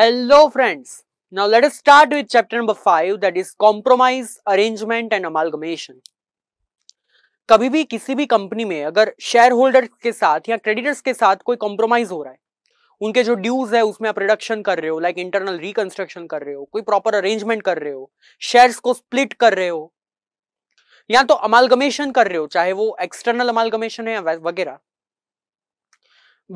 Hello friends now let us start with chapter number five that is compromise arrangement and amalgamation कभी भी किसी भी company में अगर शेयर होल्डर के साथ या क्रेडिटर्स के साथ कोई कॉम्प्रोमाइज हो रहा है उनके जो ड्यूज है उसमें आप रिडक्शन कर रहे हो लाइक इंटरनल रिकंस्ट्रक्शन कर रहे हो कोई प्रॉपर अरेंजमेंट कर रहे हो शेयर्स को स्प्लिट कर रहे हो या तो अमालगमेशन कर रहे हो चाहे वो एक्सटर्नल अमालगमेशन है वगैरह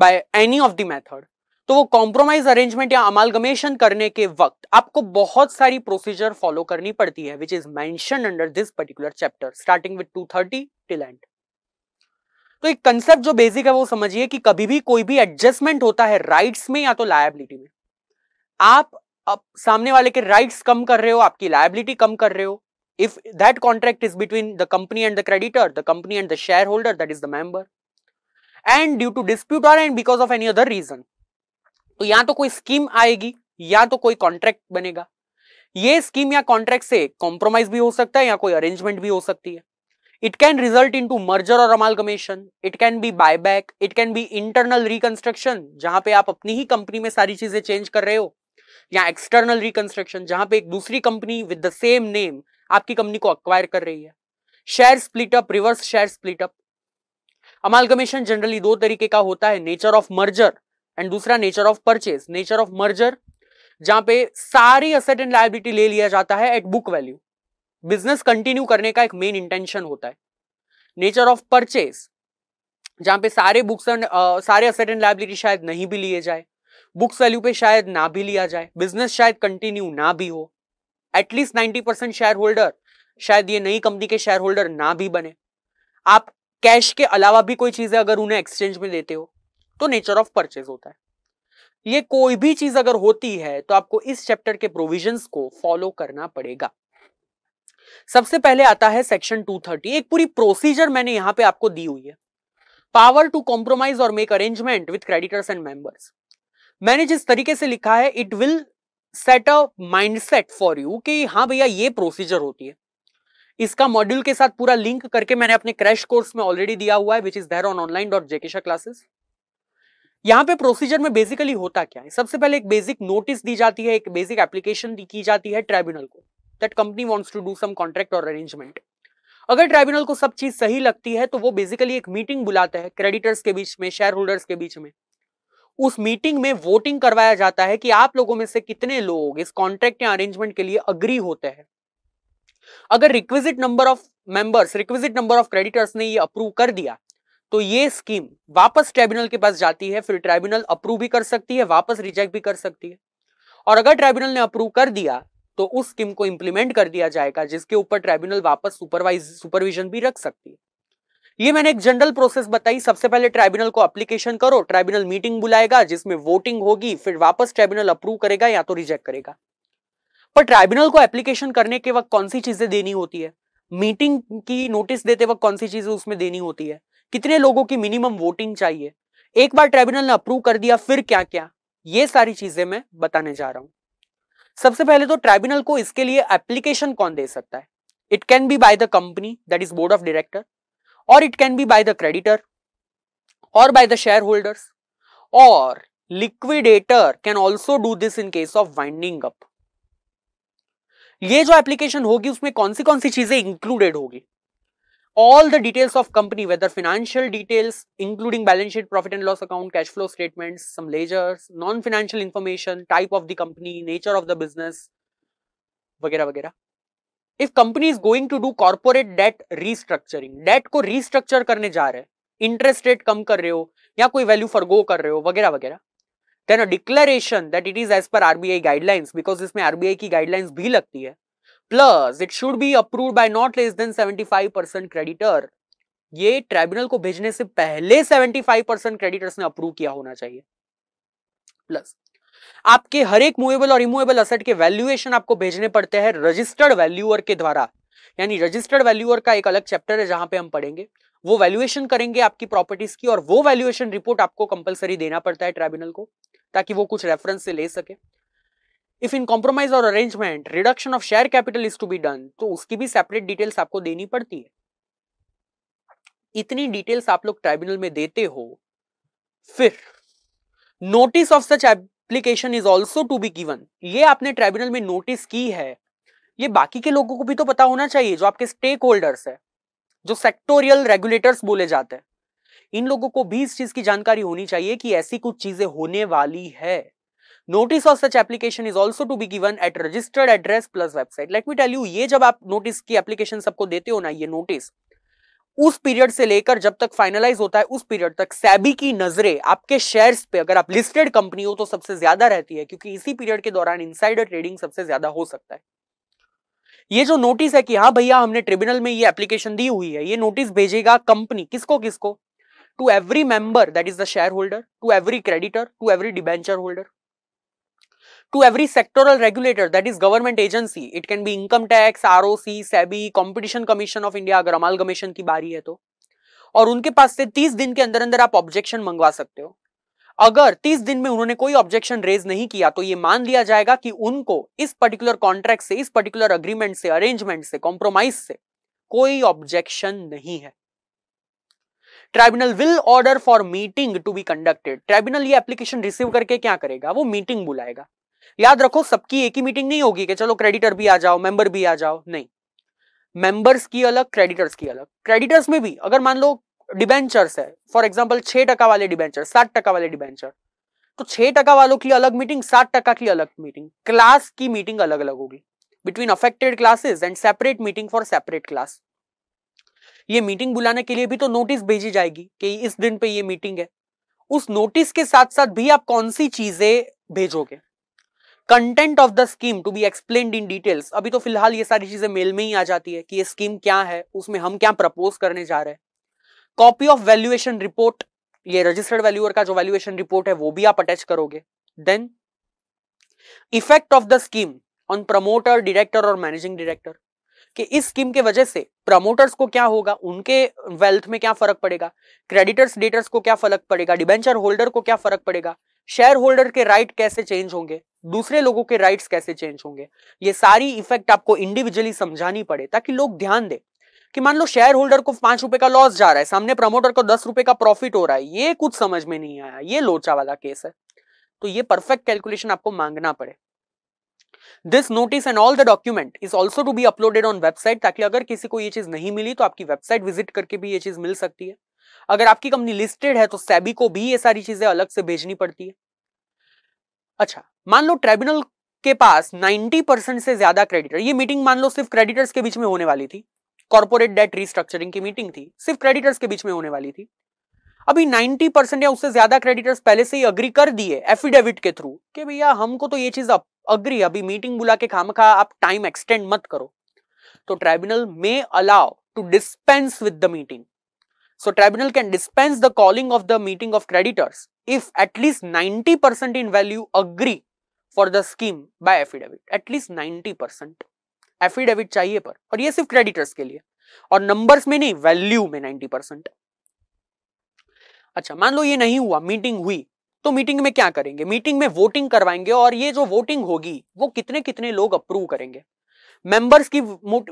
by any of the method तो वो कॉम्प्रोमाइज अरेंजमेंट या अमालगमेशन करने के वक्त आपको बहुत सारी प्रोसीजर फॉलो करनी पड़ती है which is mention under this particular chapter starting with two thirty till end तो एक कंसेप्ट जो बेसिक है वो समझिए कि कभी भी कोई भी एडजस्टमेंट होता है राइट्स में या तो लाइबिलिटी में आप अब सामने वाले के राइट्स कम कर रहे हो आपकी लाइबिलिटी कम कर रहे हो if that contract is between the company and the creditor the company and the share shareholder that is the member and due to dispute or and because of any other reason तो या तो कोई scheme आएगी या तो कोई contract बनेगा ये स्कीम या कॉन्ट्रैक्ट से कॉम्प्रोमाइज भी हो सकता है या कोई अरेंजमेंट भी हो सकती है it can result in to merger और amalgamation it can be buy back it can be internal reconstruction जहां पे आप अपनी ही कंपनी में सारी चीजें चेंज कर रहे हो या एक्सटर्नल रिकंस्ट्रक्शन जहां पे एक दूसरी company with the same name आपकी कंपनी को अक्वायर कर रही है share split up reverse share split up amalgamation generally दो तरीके का होता है नेचर ऑफ मर्जर एंड दूसरा nature of purchase nature of merger जहां पे सारी असेट एंड लाइबिलिटी ले लिया जाता है at book value business continue करने का एक मेन इंटेंशन होता है नेचर ऑफ परचेज जहां पे सारे बुक्स एंड सारे असेट एंड लाइबिलिटी शायद नहीं भी लिए जाए बुक्स वैल्यू पे शायद ना भी लिया जाए बिजनेस शायद कंटिन्यू ना भी हो at least ninety percent shareholder शायद ये नई कंपनी के शेयर होल्डर ना भी बने आप कैश के अलावा भी कोई चीजें अगर उन्हें एक्सचेंज में देते हो तो नेचर ऑफ परचेज होता है ये कोई भी चीज अगर होती है तो आपको इस चैप्टर के प्रोविजंस को फॉलो करना पड़ेगा सबसे पहले आता है सेक्शन 230 एक पूरी प्रोसीजर मैंने यहां पे आपको दी हुई है पावर टू कॉम्प्रोमाइज और make arrangement with creditors and members मैंने जिस तरीके से लिखा है it will set a mindset for you कि हाँ भैया ये प्रोसीजर होती है इसका मॉड्यूल के साथ पूरा लिंक करके मैंने अपने क्रैश कोर्स में ऑलरेडी दिया हुआ है which is there on online dot JKShah classes यहाँ पे प्रोसीजर में बेसिकली होता क्या है सबसे पहले एक बेसिक नोटिस दी जाती है एक बेसिक एप्लीकेशन की जाती है ट्राइब्यूनल को that company wants to do some contract और अरेंजमेंट अगर ट्राइब्यूनल को सब चीज सही लगती है तो वो बेसिकली एक मीटिंग बुलाता है क्रेडिटर्स के बीच में शेयर होल्डर्स के बीच में उस मीटिंग में वोटिंग करवाया जाता है कि आप लोगों में से कितने लोग इस कॉन्ट्रैक्ट या अरेंजमेंट के लिए अग्री होते हैं अगर requisite number of members requisite number of creditors ने ये अप्रूव कर दिया तो ये स्कीम वापस ट्राइब्यूनल के पास जाती है फिर ट्राइब्यूनल अप्रूव भी कर सकती है वापस रिजेक्ट भी कर सकती है और अगर ट्राइब्यूनल ने अप्रूव कर दिया तो उस स्कीम को इंप्लीमेंट कर दिया जाएगा जिसके ऊपर ट्राइब्यूनल वापस सुपरवाइज सुपरविजन भी रख सकती है ये मैंने एक जनरल प्रोसेस बताई सबसे पहले ट्राइब्यूनल को अप्लीकेशन करो ट्राइब्यूनल मीटिंग बुलाएगा जिसमें वोटिंग होगी फिर वापस ट्राइब्यूनल अप्रूव करेगा या तो रिजेक्ट करेगा पर ट्राइब्यूनल को एप्लीकेशन करने के वक्त कौन सी चीजें देनी होती है मीटिंग की नोटिस देते वक्त कौन सी चीजें उसमें देनी होती है कितने लोगों की मिनिमम वोटिंग चाहिए एक बार ट्राइब्यूनल ने अप्रूव कर दिया फिर क्या क्या ये सारी चीजें मैं बताने जा रहा हूं सबसे पहले तो ट्राइब्यूनल को इसके लिए एप्लीकेशन कौन दे सकता है it can be by the company that is board of director और it can be by the creditor by the shareholders और liquidator can also do this in case of winding up ये जो application होगी उसमें कौन सी कौन सी चीजें इंक्लूडेड होगी all the details of company whether financial details including balance sheet profit and loss account cash flow statements some ledgers non-financial information type of the company nature of the business वगैरह वगैरह if company is going to do corporate debt restructuring debt को restructure करने जा रहे हैं interest rate कम कर रहे हो या कोई वैल्यू फॉर गो कर रहे हो वगैरह वगैरह then a declaration that it is as per RBI guidelines because इसमें आरबीआई की गाइडलाइंस भी लगती है plus it should be approve by not less than 75 percent creditor ये ट्राइब्यूनल को भेजने से पहले 75 परसेंट क्रेडिटर्स ने अप्रूव किया होना चाहिए प्लस आपके हर एक मूवेबल और इमूवेबल असेट के वैल्यूएशन आपको भेजने पड़ते हैं रजिस्टर्ड वैल्यूअर के द्वारा यानी रजिस्टर्ड वैल्यूअर का एक अलग चैप्टर है जहां पे हम पढ़ेंगे वो वैल्यूएशन करेंगे आपकी प्रॉपर्टीज की और वो वैल्यूएशन रिपोर्ट आपको कंपलसरी देना पड़ता है ट्राइब्यूनल को ताकि वो कुछ रेफरेंस से ले सके इफ इन कॉम्प्रोमाइज और arrangement reduction of share capital is to be done तो उसकी भी सेपरेट डिटेल्स आपको देनी पड़ती है इतनी डिटेल्स आप लोग ट्राइब्यूनल में देते हो फिर notice of such application is also to be given ये आपने ट्राइब्यूनल में नोटिस की है ये बाकी के लोगों को भी तो पता होना चाहिए जो आपके स्टेक होल्डर्स है जो सेक्टोरियल रेगुलेटर्स बोले जाते हैं इन लोगों को भी इस चीज की जानकारी होनी चाहिए कि ऐसी कुछ चीजें होने वाली है notice of such application is also to be given at registered address plus website let me tell you ये जब आप नोटिस की एप्लीकेशन सबको देते हो ना ये नोटिस उस पीरियड से लेकर जब तक फाइनलाइज होता है उस पीरियड तक सैबी की नजरें आपके शेयर्स पे अगर आप लिस्टेड कंपनी हो तो सबसे ज्यादा रहती है क्योंकि इसी पीरियड के दौरान इनसाइडर ट्रेडिंग सबसे ज्यादा हो सकता है ये जो नोटिस है कि हाँ भैया हमने ट्रिब्यूनल में ये एप्लीकेशन दी हुई है ये नोटिस भेजेगा कंपनी किसको किसको to every member that is the share shareholder to every creditor to every debenture holder to every sectoral regulator that is government agency it can be income tax ROC SEBI competition commission of India अगर amalgamation की बारी है तो और उनके पास से 30 दिन के अंदर अंदर आप ऑब्जेक्शन मंगवा सकते हो अगर 30 दिन में उन्होंने कोई ऑब्जेक्शन रेज नहीं किया तो ये मान लिया जाएगा कि उनको इस पर्टिकुलर कॉन्ट्रैक्ट से इस पर्टिकुलर अग्रीमेंट से अरेंजमेंट से कॉम्प्रोमाइज से कोई ऑब्जेक्शन नहीं है tribunal will order for meeting to be conducted tribunal ये एप्लीकेशन रिसीव करके क्या करेगा वो मीटिंग बुलाएगा याद रखो सबकी एक ही मीटिंग नहीं होगी कि चलो क्रेडिटर भी आ जाओ मेंबर भी आ जाओ नहीं मेंबर्स की अलग क्रेडिटर्स की अलग क्रेडिटर्स में भी अगर मान लो डिबेंचर्स है फॉर एग्जाम्पल छह टका वाले डिबेंचर सात टका वाले डिबेंचर तो छह टका वालों की अलग मीटिंग सात टका की अलग मीटिंग क्लास की मीटिंग अलग अलग होगी between affected classes and separate meeting for separate class ये मीटिंग बुलाने के लिए भी तो नोटिस भेजी जाएगी कि इस दिन पे ये मीटिंग है उस नोटिस के साथ साथ भी आप कौन सी चीजें भेजोगे content of the scheme to be explain in details अभी तो फिलहाल ये सारी चीजें मेल में ही आ जाती है कि ये स्कीम क्या है उसमें हम क्या प्रपोज करने जा रहे हैं कॉपी ऑफ वैल्यूएशन रिपोर्ट ये रजिस्टर्ड वैल्यूअर का जो वैल्युएशन रिपोर्ट है वो भी आप अटैच करोगे then effect of the scheme on promoter director और मैनेजिंग डायरेक्टर कि इस स्कीम के वजह से प्रमोटर्स को क्या होगा उनके वेल्थ में क्या फर्क पड़ेगा क्रेडिटर्स डेटर्स को क्या फर्क पड़ेगा डिबेंचर होल्डर को क्या फर्क पड़ेगा शेयर होल्डर के राइट कैसे चेंज होंगे दूसरे लोगों के राइट्स कैसे चेंज होंगे ये सारी इफेक्ट आपको इंडिविजुअली समझानी पड़े ताकि लोग ध्यान दें कि मान लो शेयर होल्डर को पांच रुपए का लॉस जा रहा है सामने प्रमोटर को दस रुपए का प्रॉफिट हो रहा है ये कुछ समझ में नहीं आया ये लोचा वाला केस है तो ये परफेक्ट कैलकुलेशन आपको मांगना पड़े this notice and all the document is also to be uploaded on website ताकि अगर किसी को ये चीज नहीं मिली तो आपकी वेबसाइट विजिट करके भी ये चीज मिल सकती है अगर आपकी कंपनी लिस्टेड है तो सैबी को भी ये सारी चीजें अलग से भेजनी पड़ती है अच्छा मान लो ट्रिब्यूनल के पास 90 परसेंट से ज्यादा क्रेडिटर ये मीटिंग मान लो सिर्फ क्रेडिटर्स के बीच में होने वाली थी कॉर्पोरेट डेट रिस्ट्रक्चरिंग की मीटिंग थी सिर्फ क्रेडिटर्स के बीच में होने वाली थी अभी 90 परसेंट या उससे ज्यादा क्रेडिटर्स पहले से ही अग्री कर दिए एफिडेविट के थ्रू कि भैया हमको तो ये चीज अग्री अभी मीटिंग बुला के खाम खा आप टाइम एक्सटेंड मत करो तो ट्राइब्यूनल में allow to dispense with the meeting so tribunal can dispense the calling of the meeting of creditors if at least ninety in value agree for the scheme by affidavit at least ninety percent affidavit चाहिए पर और ये सिर्फ creditors के लिए और numbers में नहीं वैल्यू में नाइनटी परसेंट अच्छा मान लो ये नहीं हुआ मीटिंग हुई तो मीटिंग में क्या करेंगे मीटिंग में वोटिंग करवाएंगे और ये जो वोटिंग होगी वो कितने कितने लोग अप्रूव करेंगे मेंबर्स की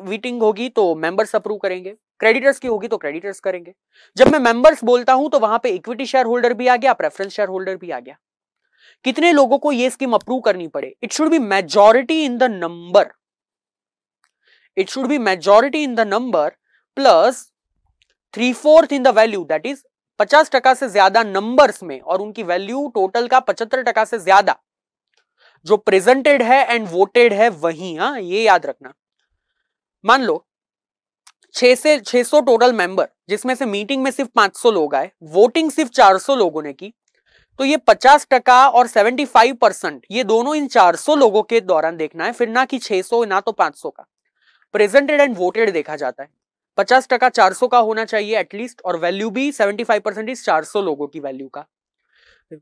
मीटिंग होगी तो मेंबर्स अप्रूव करेंगे क्रेडिटर्स की होगी तो क्रेडिटर्स करेंगे जब मैं मेंबर्स बोलता हूं तो वहां पे इक्विटी शेयर होल्डर भी आ गया प्रेफरेंस शेयर होल्डर भी आ गया कितने लोगों को ये स्कीम अप्रूव करनी पड़े it should be majority in the number it should be majority in the number plus three fourth in the value that is पचास टका से ज्यादा नंबर्स में और उनकी वैल्यू टोटल का पचहत्तर टका से ज्यादा जो प्रेजेंटेड है एंड वोटेड है वही हाँ ये याद रखना मान लो छे से सौ टोटल मेंबर जिसमें से मीटिंग में सिर्फ पांच सौ लोग आए वोटिंग सिर्फ चार सौ लोगों ने की तो ये 50 टका और 75 परसेंट ये दोनों इन 400 लोगों के दौरान देखना है फिर ना कि 600 ना तो 500 का प्रेजेंटेड एंड वोटेड देखा जाता है पचास टका चार का होना चाहिए एटलीस्ट और वैल्यू भी 75 परसेंट इस 400 लोगों की वैल्यू का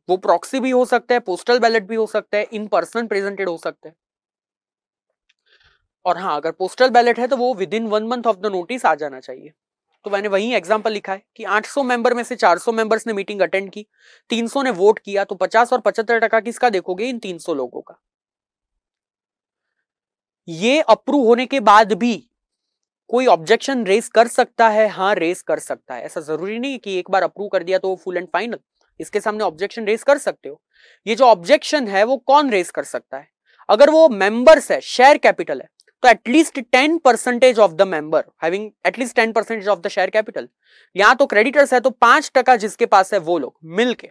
वो प्रॉक्सी भी हो सकता है पोस्टल बैलेट भी हो सकता है इन पर्सन प्रेजेंटेड हो सकता है और हाँ अगर पोस्टल बैलेट है तो वो within one month of the notice आ जाना चाहिए तो मैंने वही एग्जाम्पल लिखा है कि 800 मेंबर में से 400 मेंबर्स ने मीटिंग अटेंड की 300 ने वोट किया तो 50 और पचहत्तर टका किसका देखोगे इन 300 लोगों का ये अप्रूव होने के बाद भी कोई ऑब्जेक्शन रेस कर सकता है हाँ रेस कर सकता है ऐसा जरूरी नहीं कि एक बार अप्रूव कर दिया तो फुल एंड फाइनल इसके सामने ऑब्जेक्शन रेस कर सकते हो ये जो ऑब्जेक्शन है वो कौन रेस कर सकता है अगर वो मेंबर्स है शेयर कैपिटल है तो at least ten percentage of the member having at least ten percentage of the share capital यहां तो क्रेडिटर्स है तो पांच टका जिसके पास है वो लोग मिलके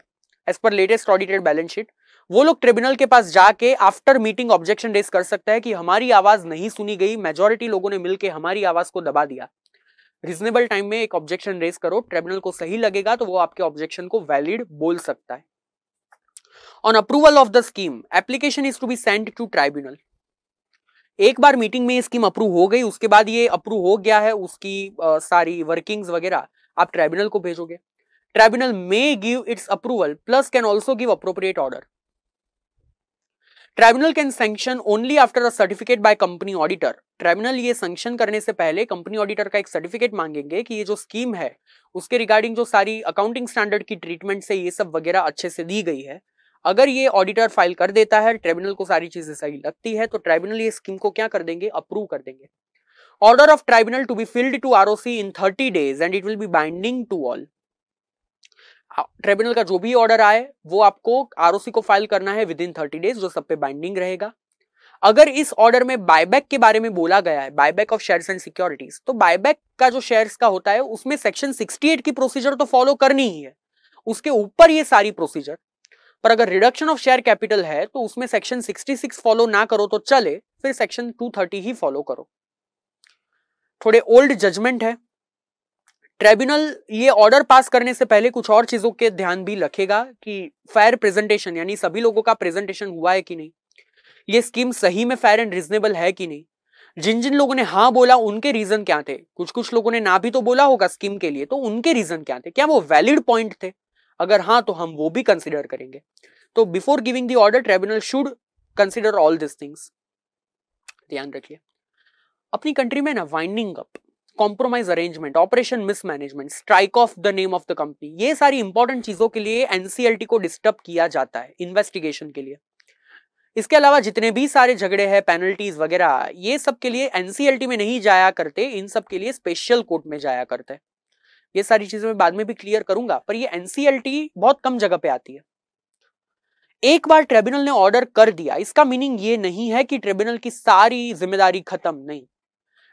as per latest audited balance sheet वो लोग ट्रिब्यूनल के पास जाके आफ्टर मीटिंग ऑब्जेक्शन रेस कर सकता है कि हमारी आवाज नहीं सुनी गई मेजोरिटी लोगों ने मिलकर हमारी आवाज को दबा दिया रिजनेबल टाइम में एक ऑब्जेक्शन रेस करो ट्रिब्यूनल को सही लगेगा तो वो आपके ऑब्जेक्शन को वैलिड बोल सकता है on approval of the scheme application is to be send to tribunal एक बार मीटिंग में स्कीम अप्रूव हो गई उसके बाद ये अप्रूव हो गया है उसकी आ, सारी वर्किंग्स वगैरह आप ट्राइब्यूनल को भेजोगे tribunal may give its approval plus can also give appropriate order tribunal can sanction only after a certificate by company auditor tribunal ये सेंक्शन करने से पहले कंपनी ऑडिटर का एक सर्टिफिकेट मांगेंगे कि ये जो स्कीम है उसके रिगार्डिंग जो सारी अकाउंटिंग स्टैंडर्ड की ट्रीटमेंट से ये सब वगैरह अच्छे से दी गई है अगर ये ऑडिटर फाइल कर देता है ट्रिब्यूनल को सारी चीजें सही लगती है तो ट्राइब्यूनल ये स्कीम को क्या कर देंगे अप्रूव कर देंगे order of tribunal to be filed to R in thirty days and it will be binding to all tribunal का जो भी ऑर्डर आए वो आपको ओसी को फाइल करना है विद इन थर्टी डेज जो सब पे बाइंडिंग रहेगा अगर इस ऑर्डर में बायबैक के बारे में बोला गया है buyback of shares and securities तो बायबैक का जो शेयर्स का होता है उसमें सेक्शन 68 की प्रोसीजर तो फॉलो करनी ही है उसके ऊपर ये सारी प्रोसीजर पर अगर रिडक्शन ऑफ शेयर कैपिटल है तो उसमें सेक्शन 66 फॉलो ना करो तो चले फिर सेक्शन 230 ही फॉलो करो थोड़े ओल्ड जजमेंट है ट्रिब्यूनल ये ऑर्डर पास करने से पहले कुछ और चीजों के ध्यान भी रखेगा कि फेयर प्रेजेंटेशन यानी सभी लोगों का प्रेजेंटेशन हुआ है कि नहीं ये स्कीम सही में फेयर एंड रिजनेबल है कि नहीं जिन जिन लोगों ने हाँ बोला उनके रीजन क्या थे कुछ कुछ लोगों ने ना भी तो बोला होगा स्कीम के लिए तो उनके रीजन क्या थे क्या वो वैलिड पॉइंट थे अगर हाँ तो हम वो भी कंसिडर करेंगे तो before giving the order tribunal should consider all this things ध्यान रखिए अपनी कंट्री में ना winding up compromise arrangement operation mismanagement strike off the name of the company ये सारी इंपॉर्टेंट चीजों के लिए एनसीएलटी को डिस्टर्ब किया जाता है इन्वेस्टिगेशन के लिए इसके अलावा जितने भी सारे झगड़े हैं पेनल्टीज वगैरह ये सब के लिए एनसीएलटी में नहीं जाया करते इन सब के लिए स्पेशल कोर्ट में जाया करते ये सारी चीजें मैं बाद में भी क्लियर करूंगा पर ये एनसीएलटी बहुत कम जगह पे आती है एक बार ट्रिब्यूनल ने ऑर्डर कर दिया इसका मीनिंग ये नहीं है कि ट्रिब्यूनल की सारी जिम्मेदारी खत्म नहीं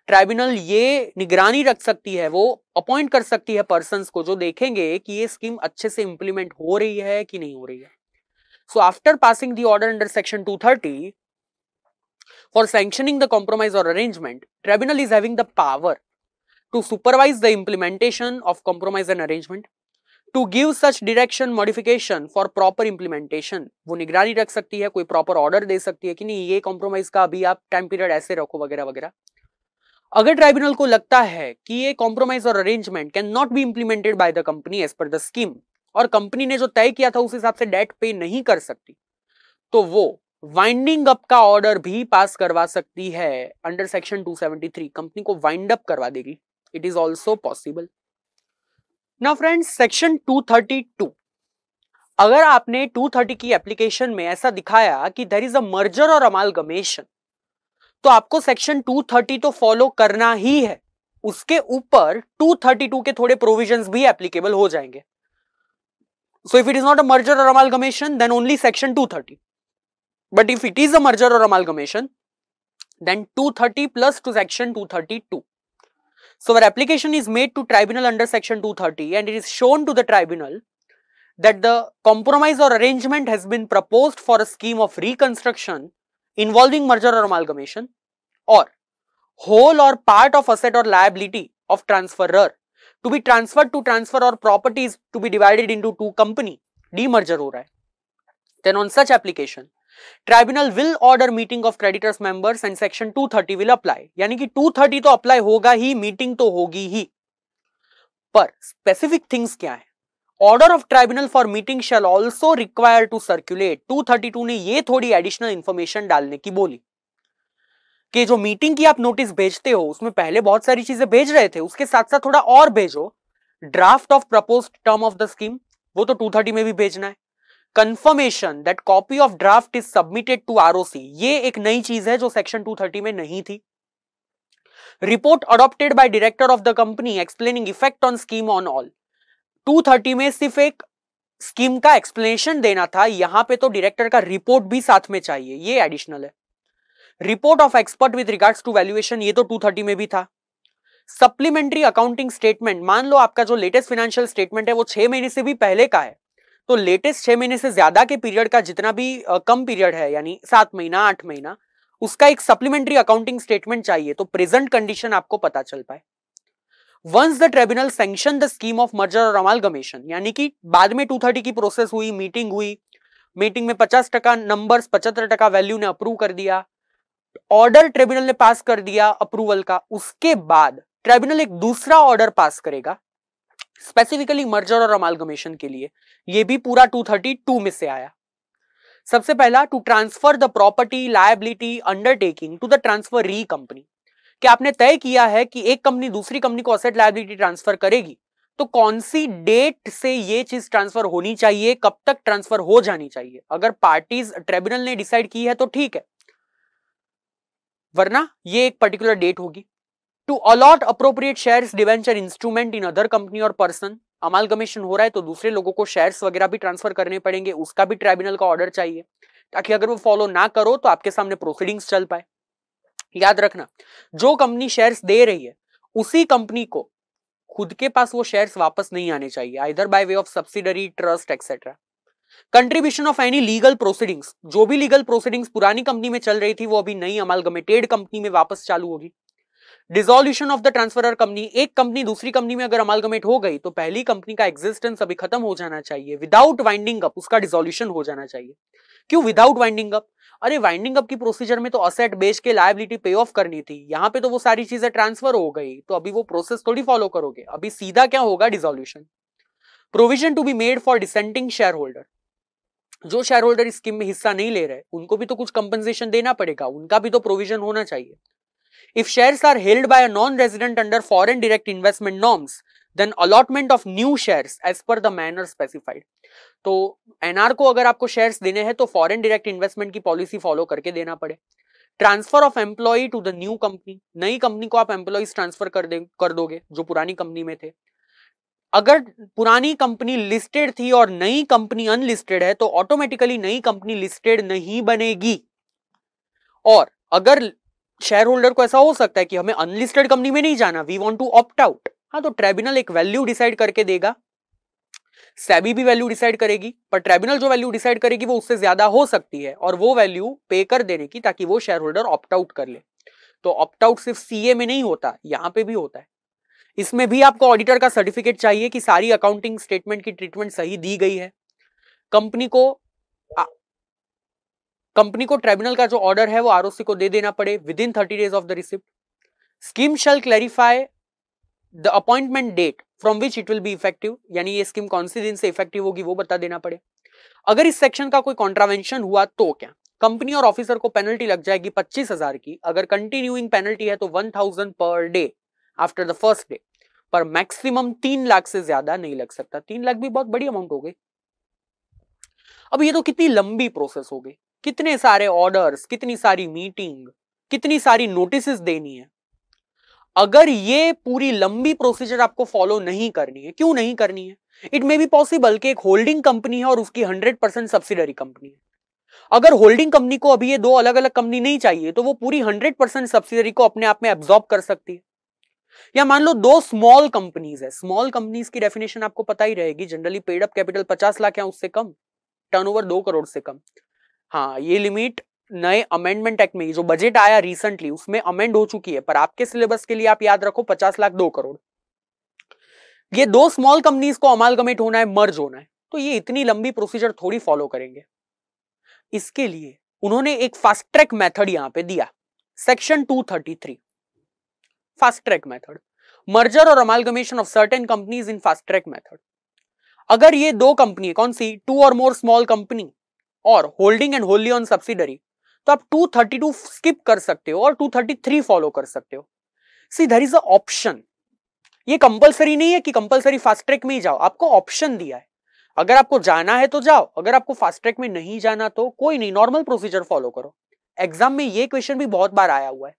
ट्राइब्यूनल ये निगरानी रख सकती है वो अपॉइंट कर सकती है पर्सन को जो देखेंगे कि ये स्कीम अच्छे से इंप्लीमेंट हो रही है कि नहीं हो रही है so after passing the order under section 230 for sanctioning the compromise और arrangement tribunal is having the power to supervise the implementation of compromise and arrangement to give such direction modification for proper implementation वो निगरानी रख सकती है कोई proper order दे सकती है कि नहीं ये कॉम्प्रोमाइज का अभी आप टाइम पीरियड ऐसे रखो वगैरह वगैरह अगर ट्राइब्यूनल को लगता है कि ये कॉम्प्रोमाइज और arrangement can not be implemented by the company as per the scheme और कंपनी ने जो तय किया था उस हिसाब से डेट पे नहीं कर सकती तो वो वाइंडिंग अप का ऑर्डर भी पास करवा सकती है अंडर सेक्शन 273 कंपनी को वाइंड अप करवा देगी it is also possible now friends section 232 अगर आपने 230 की एप्लीकेशन में ऐसा दिखाया कि देर इज अ मर्जर और अमालगमेशन तो आपको सेक्शन 230 तो फॉलो करना ही है उसके ऊपर 232 के थोड़े प्रोविजंस भी एप्लीकेबल हो जाएंगे so if it is not a merger और amalgamation then only section 230 but if it is a merger और amalgamation then 230 plus two section two So, where application is made to tribunal under section 230 and it is shown to the tribunal that the compromise or arrangement has been proposed for a scheme of reconstruction involving merger or amalgamation or whole or part of asset or liability of transferor to be transferred to transfer or properties to be divided into two company demerger ho raha hai then on such application tribunal will order meeting of creditors members and section 230 will apply यानी कि 230 तो apply होगा ही meeting तो होगी ही पर specific things क्या है order of tribunal for meeting shall also require to circulate 232 ने ये थोड़ी एडिशनल इंफॉर्मेशन डालने की बोली कि जो मीटिंग की आप नोटिस भेजते हो उसमें पहले बहुत सारी चीजें भेज रहे थे उसके साथ साथ थोड़ा और भेजो draft of propose term of the scheme वो तो 230 में भी भेजना है confirmation that copy of draft is submitted to ROC ये एक नई चीज है जो सेक्शन 230 में नहीं थी report adopted by director of the company explaining effect on scheme on all 230 में सिर्फ एक स्कीम का एक्सप्लेनेशन देना था यहां पे तो डायरेक्टर का रिपोर्ट भी साथ में चाहिए ये एडिशनल है report of expert with regards to valuation ये तो 230 में भी था सप्लीमेंट्री अकाउंटिंग स्टेटमेंट मान लो आपका जो लेटेस्ट फिनेंशियल स्टेटमेंट है वो छह महीने से भी पहले का है तो लेटेस्ट छह महीने से ज्यादा के पीरियड का जितना भी कम पीरियड है यानी सात महीना आठ महीना उसका एक सप्लीमेंट्री अकाउंटिंग स्टेटमेंट चाहिए तो प्रेजेंट कंडीशन आपको पता चल पाए once the tribunal sanction the scheme of merger और अमालगमेशन यानी कि बाद में टू थर्टी की प्रोसेस हुई मीटिंग हुई मीटिंग में पचास टका नंबर पचहत्तर टका वैल्यू ने अप्रूव कर दिया ऑर्डर ट्रिब्यूनल ने पास कर दिया अप्रूवल का उसके बाद ट्रिब्यूनल एक दूसरा ऑर्डर पास करेगा स्पेसिफिकली मर्जर और अमालगमेशन के लिए ये भी पूरा 232 में से आया सबसे पहला to transfer the property liability undertaking to the transferee company कि आपने तय किया है कि एक कंपनी दूसरी कंपनी को असेट लायबिलिटी ट्रांसफर करेगी तो कौन सी डेट से ये चीज ट्रांसफर होनी चाहिए कब तक ट्रांसफर हो जानी चाहिए अगर पार्टीज ट्रिब्यूनल ने डिसाइड की है तो ठीक है वरना ये एक पर्टिकुलर डेट होगी to allot appropriate share debenture instrument in other company और पर्सन अमालगमेशन हो रहा है तो दूसरे लोगों को शेयर्स वगैरह भी ट्रांसफर करने पड़ेंगे उसका भी ट्राइब्यूनल का ऑर्डर चाहिए ताकि अगर वो फॉलो ना करो तो आपके सामने प्रोसीडिंग्स चल पाए याद रखना जो कंपनी शेयर्स दे रही है उसी कंपनी को खुद के पास वो शेयर्स वापस नहीं आने चाहिए either by way of subsidiary trust etcetera contribution of any legal proceedings जो भी लीगल प्रोसीडिंग्स पुरानी कंपनी में चल रही थी वो अभी नई अमाल कंपनी में वापस चालू होगी dissolution of the transferor company एक कंपनी दूसरी कंपनी में अगर अमालगमेट हो गई तो पहली कंपनी का एग्जिस्टेंस अभी खत्म हो जाना चाहिए विदाउट वाइंडिंग अप उसका डिजोल्यूशन हो जाना चाहिए क्यों विदाउट वाइंडिंग अप अरे वाइंडिंग अप की प्रोसीजर में तो असेट बेच के लाइबिलिटी पे ऑफ करनी थी यहाँ पे तो वो सारी चीजें ट्रांसफर हो गई तो अभी वो प्रोसेस थोड़ी फॉलो करोगे अभी सीधा क्या होगा dissolution provision to be made for dissenting share holder जो शेयर होल्डर स्कीम में हिस्सा नहीं ले रहे उनको भी तो कुछ कंपनसेशन देना पड़ेगा उनका भी तो प्रोविजन होना चाहिए If shares are held by a non-resident under foreign direct investment norms, then allotment of new shares as per the manner specified. तो एनआर को अगर आपको शेयर्स देने हैं तो फॉरेन डायरेक्ट इन्वेस्टमेंट की पॉलिसी फॉलो करके देना पड़े transfer of employ to the new company नई कंपनी को आप एम्प्लॉयज ट्रांसफर कर दे कर दोगे जो पुरानी कंपनी में थे अगर पुरानी कंपनी लिस्टेड थी और नई कंपनी अनलिस्टेड है तो ऑटोमेटिकली नई कंपनी लिस्टेड नहीं बनेगी और अगर शेयर होल्डर को ऐसा हो सकता है कि हमें अनलिस्टेड कंपनी में नहीं जाना we want to opt out हाँ तो ट्राइब्यूनल एक वैल्यू डिसाइड करके देगा सेबी भी वैल्यू डिसाइड करेगी पर ट्राइब्यूनल जो वैल्यू डिसाइड करेगी वो उससे ज्यादा हो सकती है और वो वैल्यू पे कर देने की ताकि वो शेयर होल्डर ऑप्ट आउट कर ले तो ऑप्ट आउट सिर्फ सीए में नहीं होता यहाँ पे भी होता है इसमें भी आपको ऑडिटर का सर्टिफिकेट चाहिए कि सारी अकाउंटिंग स्टेटमेंट की ट्रीटमेंट सही दी गई है कंपनी को कंपनी को ट्राइब्यूनल का जो ऑर्डर है वो आर को दे देना पड़े within thirty days of the receipt scheme shall clarify the appointment date from which it will be effective यानी ये स्कीम कौन से दिन से इफेक्टिव होगी वो बता देना पड़े अगर इस सेक्शन का कोई कॉन्ट्रावेंशन हुआ तो क्या कंपनी और ऑफिसर को पेनल्टी लग जाएगी पच्चीस हजार की अगर कंटिन्यूइंग पेनल्टी है तो one thousand per day after the first day per maximum तीन लाख से ज्यादा नहीं लग सकता तीन लाख भी बहुत बड़ी अमाउंट हो गई अब ये तो कितनी लंबी प्रोसेस हो गई कितने सारे ऑर्डर्स कितनी सारी मीटिंग कितनी सारी नोटिस देनी है अगर ये पूरी लंबी प्रोसीजर आपको फॉलो नहीं करनी है क्यों नहीं करनी है इट मे बी पॉसिबल कि एक होल्डिंग कंपनी है और उसकी 100% परसेंट सब्सिडरी कंपनी है अगर होल्डिंग कंपनी को अभी ये दो अलग अलग कंपनी नहीं चाहिए तो वो पूरी 100% परसेंट सब्सिडरी को अपने आप में एब्जॉर्ब कर सकती है या मान लो दो स्मॉल कंपनीज है स्मॉल कंपनीज की डेफिनेशन आपको पता ही रहेगी जनरली पेड अप कैपिटल पचास लाख या उससे कम टर्न ओवर करोड़ से कम हाँ ये लिमिट नए अमेंडमेंट एक्ट में जो बजट आया रिसेंटली उसमें अमेंड हो चुकी है पर आपके सिलेबस के लिए आप याद रखो पचास लाख दो करोड़ ये दो स्मॉल कंपनीज को कमेट होना है मर्ज होना है तो ये इतनी लंबी प्रोसीजर थोड़ी फॉलो करेंगे इसके लिए उन्होंने एक फास्ट ट्रैक मेथड यहां पे दिया section 233 fast track method merger और amalgamation of certain companies in fast track method अगर ये दो कंपनी कौन सी टू और मोर स्मॉल कंपनी और holding and wholly owned subsidiary तो आप 232 स्किप कर सकते हो और 233 फॉलो कर सकते हो see there is a option ये कंपलसरी नहीं है कि कंपलसरी फास्ट ट्रैक में ही जाओ आपको ऑप्शन दिया है अगर आपको जाना है तो जाओ अगर आपको फास्ट ट्रैक में नहीं जाना तो कोई नहीं नॉर्मल प्रोसीजर फॉलो करो एग्जाम में ये क्वेश्चन भी बहुत बार आया हुआ है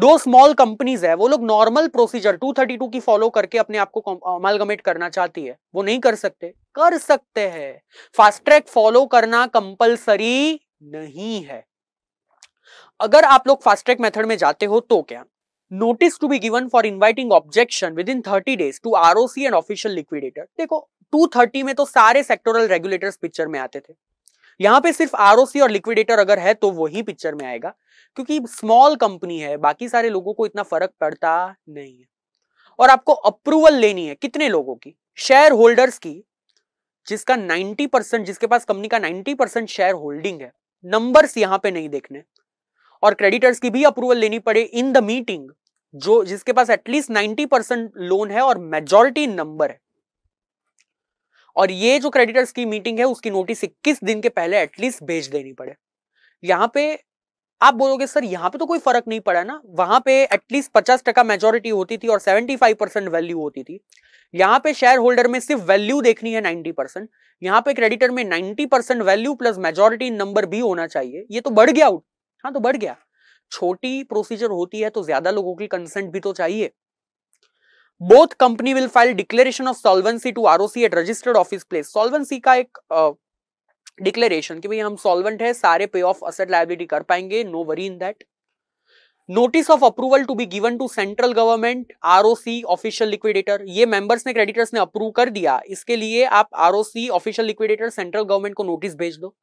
दो स्मॉल कंपनीज है वो लोग नॉर्मल प्रोसीजर 232 की फॉलो करके अपने आप को अमलगमेट करना चाहती है वो नहीं कर सकते कर सकते हैं फास्ट ट्रैक फॉलो करना कंपलसरी नहीं है अगर आप लोग फास्ट ट्रैक मेथड में जाते हो तो क्या notice to be given for inviting objection within thirty days to ROC and official liquidator देखो 230 में तो सारे सेक्टोरल रेगुलेटर्स पिक्चर में आते थे यहाँ पे सिर्फ आरओसी और लिक्विडेटर अगर है तो वही पिक्चर में आएगा क्योंकि स्मॉल कंपनी है बाकी सारे लोगों को इतना फर्क पड़ता नहीं है और आपको अप्रूवल लेनी है कितने लोगों की शेयर होल्डर्स की जिसका 90 परसेंट जिसके पास कंपनी का 90 परसेंट शेयर होल्डिंग है नंबर्स यहाँ पे नहीं देखने और क्रेडिटर्स की भी अप्रूवल लेनी पड़े इन द मीटिंग जो जिसके पास एटलीस्ट 90 परसेंट लोन है और मेजोरिटी नंबर है और ये जो क्रेडिटर्स की मीटिंग है उसकी नोटिस इक्कीस दिन के पहले एटलीस्ट भेज देनी पड़े यहाँ पे आप बोलोगे सर यहाँ पे तो कोई फर्क नहीं पड़ा ना वहां पे एटलीस्ट पचास टका मेजोरिटी होती थी और सेवेंटी फाइव परसेंट वैल्यू होती थी यहाँ पे शेयर होल्डर में सिर्फ वैल्यू देखनी है नाइन्टी परसेंट यहाँ पे क्रेडिटर में ninety percent value plus majority number भी होना चाहिए ये तो बढ़ गया हाँ तो बढ़ गया छोटी प्रोसीजर होती है तो ज्यादा लोगों की कंसेंट भी तो चाहिए both company will file declaration of solvency to ROC at registered office place solvency का एक डिक्लेरेशन uh, कि भाई हम सॉल्वेंट है सारे पे ऑफ असेट लाइबिलिटी कर पाएंगे no worry in that notice of approval to be given to central government ROC official liquidator ये मेंबर्स ने क्रेडिटर्स ने अप्रूव कर दिया इसके लिए आप ROC official liquidator central government को नोटिस भेज दो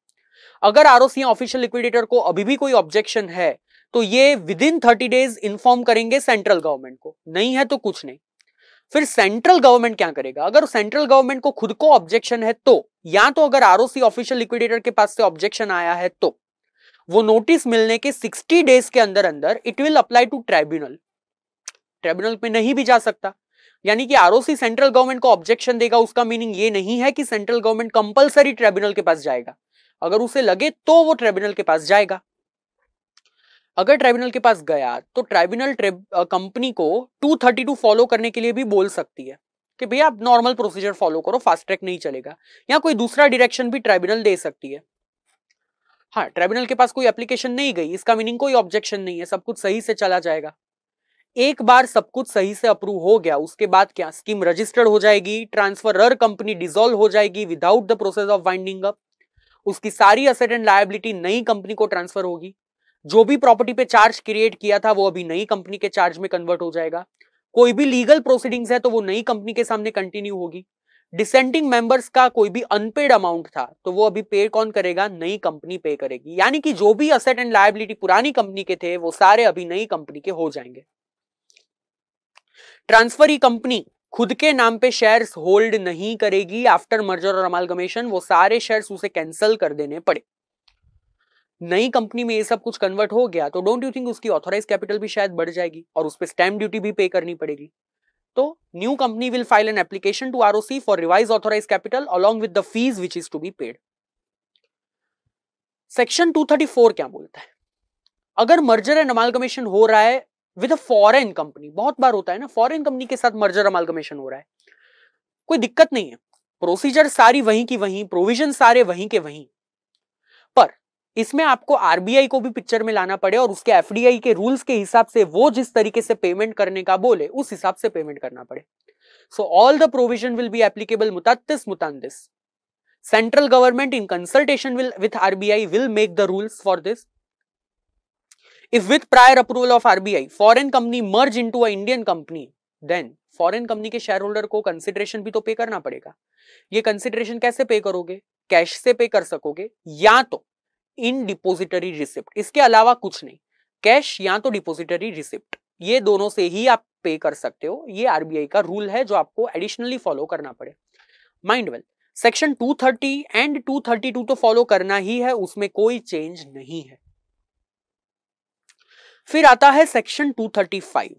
अगर आरओसी ऑफिशियल लिक्विडेटर को अभी भी कोई ऑब्जेक्शन है तो ये within thirty days inform करेंगे सेंट्रल गवर्नमेंट को नहीं है तो कुछ नहीं फिर सेंट्रल गवर्नमेंट क्या करेगा अगर सेंट्रल गवर्नमेंट को खुद को ऑब्जेक्शन है तो या तो अगर आरओसी ऑफिशियल लिक्विडेटर के पास से ऑब्जेक्शन आया है तो वो नोटिस मिलने के 60 डेज के अंदर अंदर it will apply to tribunal tribunal में नहीं भी जा सकता यानी कि आरओसी सेंट्रल गवर्नमेंट को ऑब्जेक्शन देगा उसका मीनिंग ये नहीं है कि सेंट्रल गवर्नमेंट कंपलसरी ट्राइब्यूनल के पास जाएगा अगर उसे लगे तो वो ट्राइब्यूनल के पास जाएगा अगर ट्राइब्यूनल के पास गया तो ट्राइब्यूनल कंपनी को 232 फॉलो करने के लिए भी बोल सकती है कि भैया आप नॉर्मल प्रोसीजर फॉलो करो फास्ट ट्रैक नहीं चलेगा या कोई दूसरा डायरेक्शन भी ट्राइब्यूनल दे सकती है हाँ ट्राइब्यूनल के पास कोई एप्लीकेशन नहीं गई इसका मीनिंग कोई ऑब्जेक्शन नहीं है सब कुछ सही से चला जाएगा एक बार सब कुछ सही से अप्रूव हो गया उसके बाद क्या स्कीम रजिस्टर्ड हो जाएगी ट्रांसफरर कंपनी डिजोल्व हो जाएगी without the process of winding up उसकी सारी असेट एंड लाइबिलिटी नई कंपनी को ट्रांसफर होगी जो भी प्रॉपर्टी पे चार्ज क्रिएट किया था वो अभी नई कंपनी के चार्ज में कन्वर्ट हो जाएगा कोई भी लीगल प्रोसीडिंग्स है तो वो नई कंपनी के सामने कंटिन्यू होगी डिसेंडिंग मेंबर्स का कोई भी अनपेड अमाउंट था तो वो अभी पे कौन करेगा नई कंपनी पे करेगी यानी कि जो भी असेट एंड लाइबिलिटी पुरानी कंपनी के थे वो सारे अभी नई कंपनी के हो जाएंगे ट्रांसफर ही कंपनी खुद के नाम पे शेयर्स होल्ड नहीं करेगी आफ्टर मर्जर और अमालगमेशन वो सारे शेयर्स उसे कैंसिल कर देने पड़े नई कंपनी में ये सब कुछ कन्वर्ट हो गया तो डोंट यू थिंक उसकी ऑथोराइज कैपिटल भी शायद बढ़ जाएगी और उस पर स्टैम्प ड्यूटी भी पे करनी पड़ेगी तो new company will file an application to R O C for revise authorise capital along with the fees which is to be paid section 234 क्या बोलता है अगर मर्जर एंड अमालगमेशन हो रहा है विद अ फॉरेन कंपनी बहुत बार होता है ना फॉरेन कंपनी के साथ मर्जर अमालगमेशन हो रहा है कोई दिक्कत नहीं है प्रोसीजर सारी वहीं की वहीं प्रोविजन सारे वहीं के वहीं इसमें आपको आरबीआई को भी पिक्चर में लाना पड़े और उसके एफडीआई के रूल्स के हिसाब से वो जिस तरीके से पेमेंट करने का बोले उस हिसाब से पेमेंट करना पड़े so all the provision will be applicable mutatis mutandis central government in consultation with RBI will make the rules for this if with prior approval of RBI foreign company merge into Indian company then foreign company के shareholder को consideration भी तो पे करना पड़ेगा ये consideration कैसे पे करोगे कैश से पे कर सकोगे या तो इन डिपोजिटरी रिसिप्ट इसके अलावा कुछ नहीं कैश या तो डिपोजिटरी रिसिप्ट ये दोनों से ही आप पे कर सकते हो ये आरबीआई का रूल है जो आपको एडिशनली फॉलो करना पड़े वेल सेक्शन 230 एंड 232 तो फॉलो करना ही है उसमें कोई चेंज नहीं है फिर आता है section 235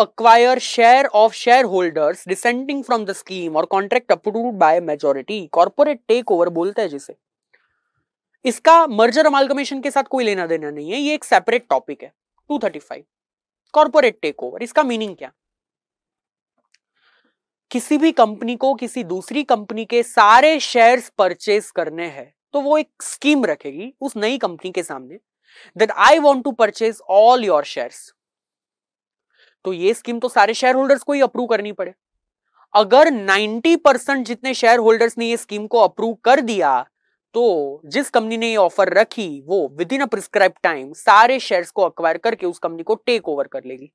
acquire share of shareholders dissenting from the scheme और contract approve by majority corporate takeover बोलते हैं जिसे इसका मर्जर अमालगमेशन के साथ कोई लेना देना नहीं है ये एक सेपरेट टॉपिक है 235 कॉर्पोरेट टेक ओवर इसका मीनिंग क्या किसी भी कंपनी को किसी दूसरी कंपनी के सारे शेयर्स परचेज करने हैं तो वो एक स्कीम रखेगी उस नई कंपनी के सामने that I want to purchase all your shares तो ये स्कीम तो सारे शेयर होल्डर्स को ही अप्रूव करनी पड़े अगर 90 परसेंट जितने शेयर होल्डर्स ने ये स्कीम को अप्रूव कर दिया तो जिस कंपनी ने ये ऑफर रखी वो within a prescribe time सारे शेयर्स को अक्वायर करके उस कंपनी को टेक ओवर कर लेगी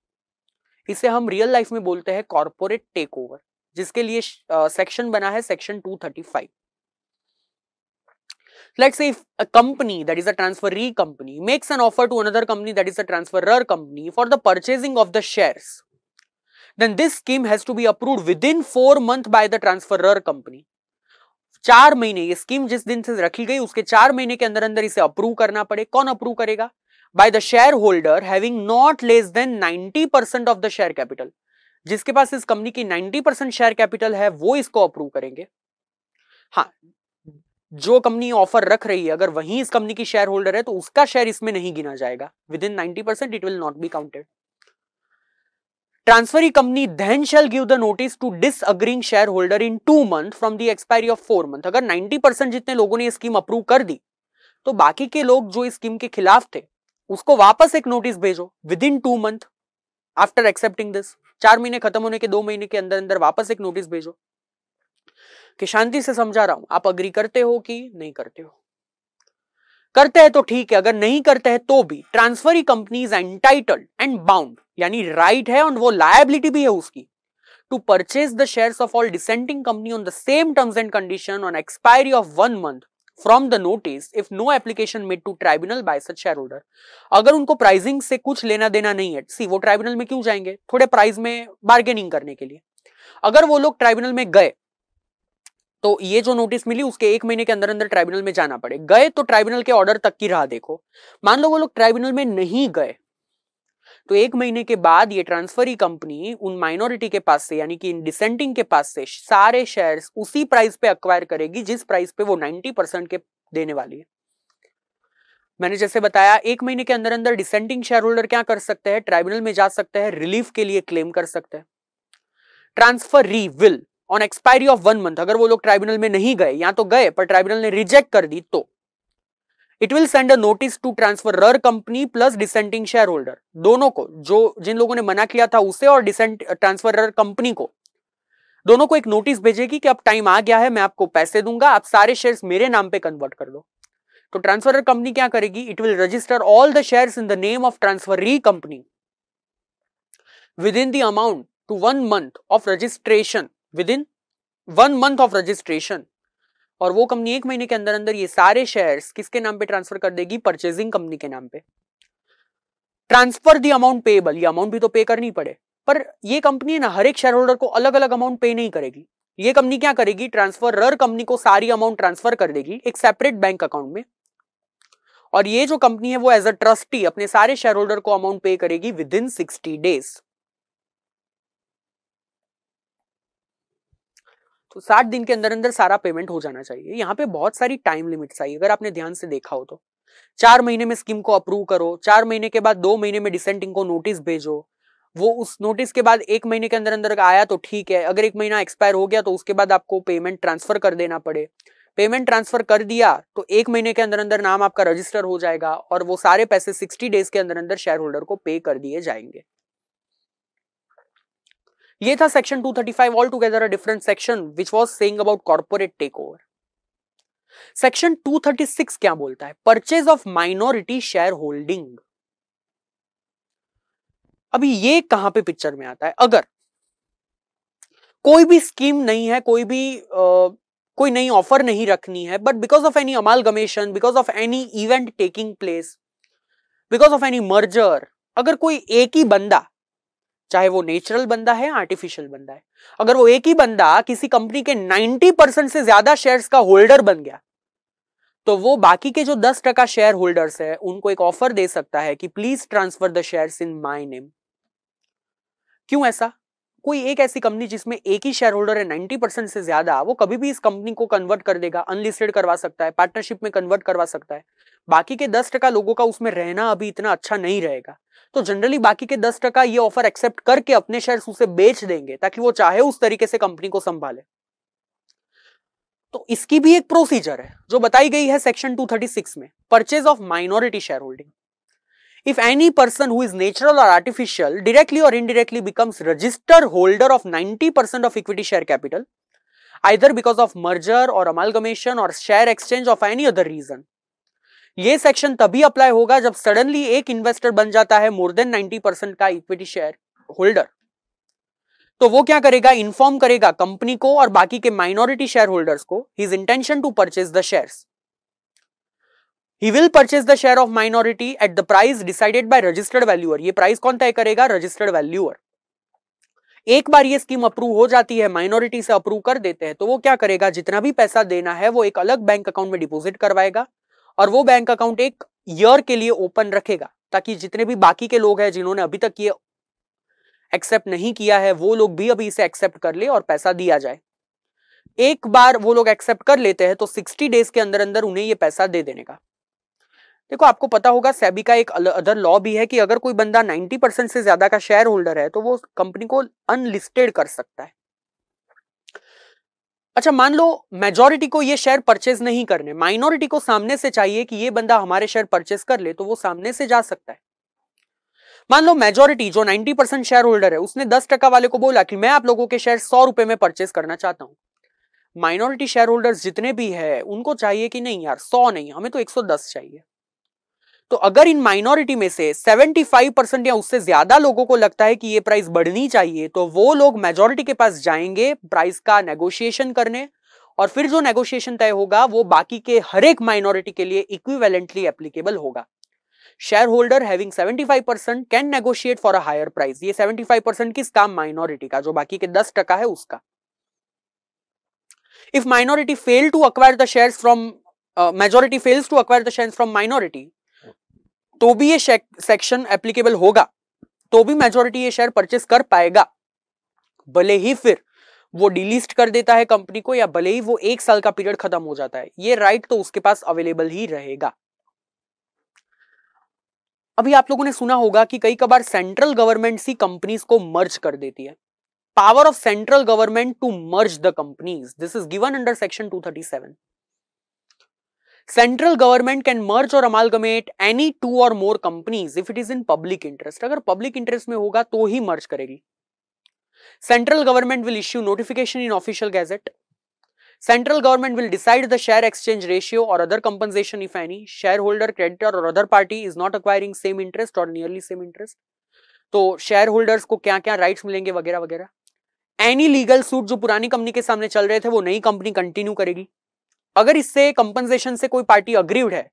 इसे हम रियल लाइफ में बोलते हैं कॉर्पोरेट टेक ओवर जिसके लिए सेक्शन बना है section two thirty five let's if a company that is a transferee company makes an offer to another company that is a transferor company for the purchasing of the share then this scheme has to be approved within four month by the transferor company चार महीने ये scheme जिस दिन से रखी गई उसके चार महीने के अंदर अंदर इसे अप्रूव करना पड़े कौन अप्रूव करेगा by the share holder having not less than 90 percent of the share capital जिसके पास इस कंपनी की 90 परसेंट शेयर कैपिटल है वो इसको अप्रूव करेंगे हाँ जो कंपनी ऑफर रख रही है अगर वही इस कंपनी की शेयर होल्डर है तो उसका शेयर इसमें नहीं गिना जाएगा within ninety percent it will not be counted transferee company then shall give the notice to shareholder in two month from the expiry of four month अगर 90 percent जितने लोगों ने स्कीम अप्रूव कर दी तो बाकी के लोग जो स्कीम के खिलाफ थे उसको वापस एक नोटिस भेजो within two month after accepting this चार महीने खत्म होने के दो महीने के अंदर अंदर वापस एक नोटिस भेजो कि शांति से समझा रहा हूं आप अग्री करते हो कि नहीं करते हो करते हैं तो ठीक है अगर नहीं करते हैं तो भी transfer company entitled and bound यानी राइट है और वो लायबिलिटी भी है उसकी to purchase the share of all dissenting company on the same terms and condition on expiry of one month from the notice if no application made to tribunal by such shareholder अगर उनको pricing से कुछ लेना देना नहीं है सी वो tribunal में क्यों जाएंगे थोड़े प्राइस में बार्गेनिंग करने के लिए अगर वो लोग ट्राइब्यूनल में गए तो ये जो नोटिस मिली उसके एक महीने के अंदर अंदर ट्राइब्यूनल में जाना पड़े गए तो ट्राइब्यूनल के ऑर्डर तक की राह देखो मान लो वो लोग ट्राइब्यूनल में नहीं गए तो एक महीने के बाद ये ट्रांसफरी कंपनी उन माइनॉरिटी के पास से यानी कि इन डिसेंटिंग के पास से सारे शेयर्स उसी प्राइस पे अक्वायर करेगी जिस प्राइस पे वो 90 परसेंट के देने वाली है मैंने जैसे बताया एक महीने के अंदर अंदर डिसेंटिंग शेयर होल्डर क्या कर सकते हैं ट्राइब्यूनल में जा सकते हैं रिलीफ के लिए क्लेम कर सकते हैं transferee will on expiry of one month अगर वो लोग ट्राइब्यूनल में नहीं गए या तो गए पर ट्राइब्यूनल ने रिजेक्ट कर दी तो it will send a notice to transferor company plus dissenting shareholder दोनों को जो जिन लोगों ने मना किया था उसे और डिसेंट ट्रांसफर रर कंपनी को दोनों को एक नोटिस भेजेगी कि अब टाइम आ गया है मैं आपको पैसे दूंगा आप सारे शेयर्स मेरे नाम पे कन्वर्ट कर दो तो ट्रांसफर कंपनी क्या करेगी it will register all the share in the name of transferee company within the amount to one month of registration within one month of registration और वो company एक महीने के अंदर अंदर ये सारे शेयर्स किसके नाम पे ट्रांसफर कर देगी परचेजिंग कंपनी के नाम पे ट्रांसफर दी अमाउंट पेबल ये अमाउंट भी तो पे करनी पड़े पर ये कंपनी ना हर एक शेयर होल्डर को अलग अलग अमाउंट पे नहीं करेगी ये कंपनी क्या करेगी ट्रांसफर कंपनी को सारी अमाउंट ट्रांसफर कर देगी एक सेपरेट बैंक अकाउंट में और ये जो कंपनी है वो एज अ ट्रस्टी अपने सारे शेयर होल्डर को अमाउंट पे करेगी विद इन सिक्सटी डेज तो साठ दिन के अंदर अंदर सारा पेमेंट हो जाना चाहिए यहाँ पे बहुत सारी टाइम लिमिट्स आई अगर आपने ध्यान से देखा हो तो चार महीने में स्कीम को अप्रूव करो चार महीने के बाद दो महीने में डिसेंटिंग को नोटिस भेजो वो उस नोटिस के बाद एक महीने के अंदर अंदर आया तो ठीक है अगर एक महीना एक्सपायर हो गया तो उसके बाद आपको पेमेंट ट्रांसफर कर देना पड़े पेमेंट ट्रांसफर कर दिया तो एक महीने के अंदर अंदर नाम आपका रजिस्टर हो जाएगा और वो सारे पैसे सिक्सटी डेज के अंदर अंदर शेयर होल्डर को पे कर दिए जाएंगे ये था section 235 thirty five all together different section which was saying about corporate takeover section 236 क्या बोलता है purchase of minority shareholding अभी ये कहां पे पिक्चर में आता है अगर कोई भी स्कीम नहीं है कोई भी आ, कोई नई ऑफर नहीं रखनी है but because of any amalgamation because of any event taking place because of any merger अगर कोई एक ही बंदा चाहे वो नेचुरल बंदा है आर्टिफिशियल बंदा है अगर वो एक ही बंदा किसी कंपनी के 90 परसेंट से ज्यादा शेयर्स का होल्डर बन गया तो वो बाकी के जो दस टका शेयर होल्डर्स है उनको एक ऑफर दे सकता है कि please transfer the share in my name क्यों ऐसा कोई एक ऐसी कंपनी जिसमें एक ही शेयर होल्डर है 90 परसेंट से ज्यादा वो कभी भी इस कंपनी को कन्वर्ट कर देगा अनलिस्टेड करवा सकता है पार्टनरशिप में कन्वर्ट करवा सकता है बाकी के दस टका लोगों का उसमें रहना अभी इतना अच्छा नहीं रहेगा तो जनरली बाकी के दस टका ये ऑफर एक्सेप्ट करके अपने शेयर उसे बेच देंगे ताकि वो चाहे उस तरीके से कंपनी को संभाले तो इसकी भी एक प्रोसीजर है जो बताई गई है सेक्शन 236 में purchase of minority shareholding if any person who is natural or artificial directly or indirectly becomes register holder of 90% of equity share capital, either because of merger or amalgamation or share exchange of any other reason. ये section तभी apply होगा जब suddenly एक investor बन जाता है more than 90 percent का equity shareholder तो वो क्या करेगा इन्फॉर्म करेगा कंपनी को और बाकी के माइनॉरिटी शेयर होल्डर्स को his intention to purchase the shares he will purchase the share of minority at the price decided by registered valuer ये प्राइस कौन तय करेगा रजिस्टर्ड वैल्यूअर एक बार ये स्कीम अप्रूव हो जाती है माइनॉरिटी से अप्रूव कर देते हैं तो वो क्या करेगा जितना भी पैसा देना है वो एक अलग बैंक अकाउंट में डिपोजिट करवाएगा और वो बैंक अकाउंट एक ईयर के लिए ओपन रखेगा ताकि जितने भी बाकी के लोग हैं जिन्होंने अभी तक ये एक्सेप्ट नहीं किया है वो लोग भी अभी इसे एक्सेप्ट कर ले और पैसा दिया जाए एक बार वो लोग एक्सेप्ट कर लेते हैं तो 60 डेज के अंदर अंदर उन्हें ये पैसा दे देने का देखो आपको पता होगा सेबी का एक अदर लॉ भी है कि अगर कोई बंदा 90 परसेंट से ज्यादा का शेयर होल्डर है तो वो कंपनी को अनलिस्टेड कर सकता है अच्छा मान लो मेजोरिटी को ये शेयर परचेज नहीं करने माइनॉरिटी को सामने से चाहिए कि ये बंदा हमारे शेयर परचेज कर ले तो वो सामने से जा सकता है मान लो मेजोरिटी जो 90 परसेंट शेयर होल्डर है उसने दस टका वाले को बोला कि मैं आप लोगों के शेयर सौ रुपए में परचेज करना चाहता हूँ माइनॉरिटी शेयर होल्डर जितने भी है उनको चाहिए कि नहीं यार सौ नहीं हमें तो दस चाहिए तो अगर इन माइनॉरिटी में से 75 परसेंट या उससे ज्यादा लोगों को लगता है कि ये प्राइस बढ़नी चाहिए तो वो लोग मेजोरिटी के पास जाएंगे प्राइस का नेगोशिएशन करने और फिर जो नेगोशिएशन तय होगा वो बाकी के हर एक माइनॉरिटी के लिए इक्विवेलेंटली एप्लीकेबल होगा share holder having 75 percent can negotiate for a higher price ये 75 परसेंट काम माइनॉरिटी का जो बाकी के 10 टका है उसका if minority fail to acquire the shares from majority fails to acquire the shares from minority तो भी ये सेक्शन एप्लीकेबल होगा तो भी मेजोरिटी ये शेयर परचेस कर पाएगा भले ही फिर वो डिलीस्ट कर देता है कंपनी को या भले ही वो एक साल का पीरियड खत्म हो जाता है ये राइट तो उसके पास अवेलेबल ही रहेगा अभी आप लोगों ने सुना होगा कि कई कबार सेंट्रल गवर्नमेंट सी कंपनीज को मर्ज कर देती है power of central government to merge the companies this is given under section 237 central government can merge और अमालगमेट एनी टू और more companies if it is in public interest अगर public interest में होगा तो ही मर्ज करेगी central government will issue notification in official gazette central government will decide the share exchange ratio और other compensation if any share holder creditor और other party is not acquiring same interest और nearly same interest तो share holders को क्या क्या rights मिलेंगे वगैरह वगैरह एनी लीगल सूट जो पुरानी कंपनी के सामने चल रहे थे वो नई कंपनी कंटिन्यू करेगी अगर इससे कंपनसेशन से कोई पार्टी अग्रीव्ड है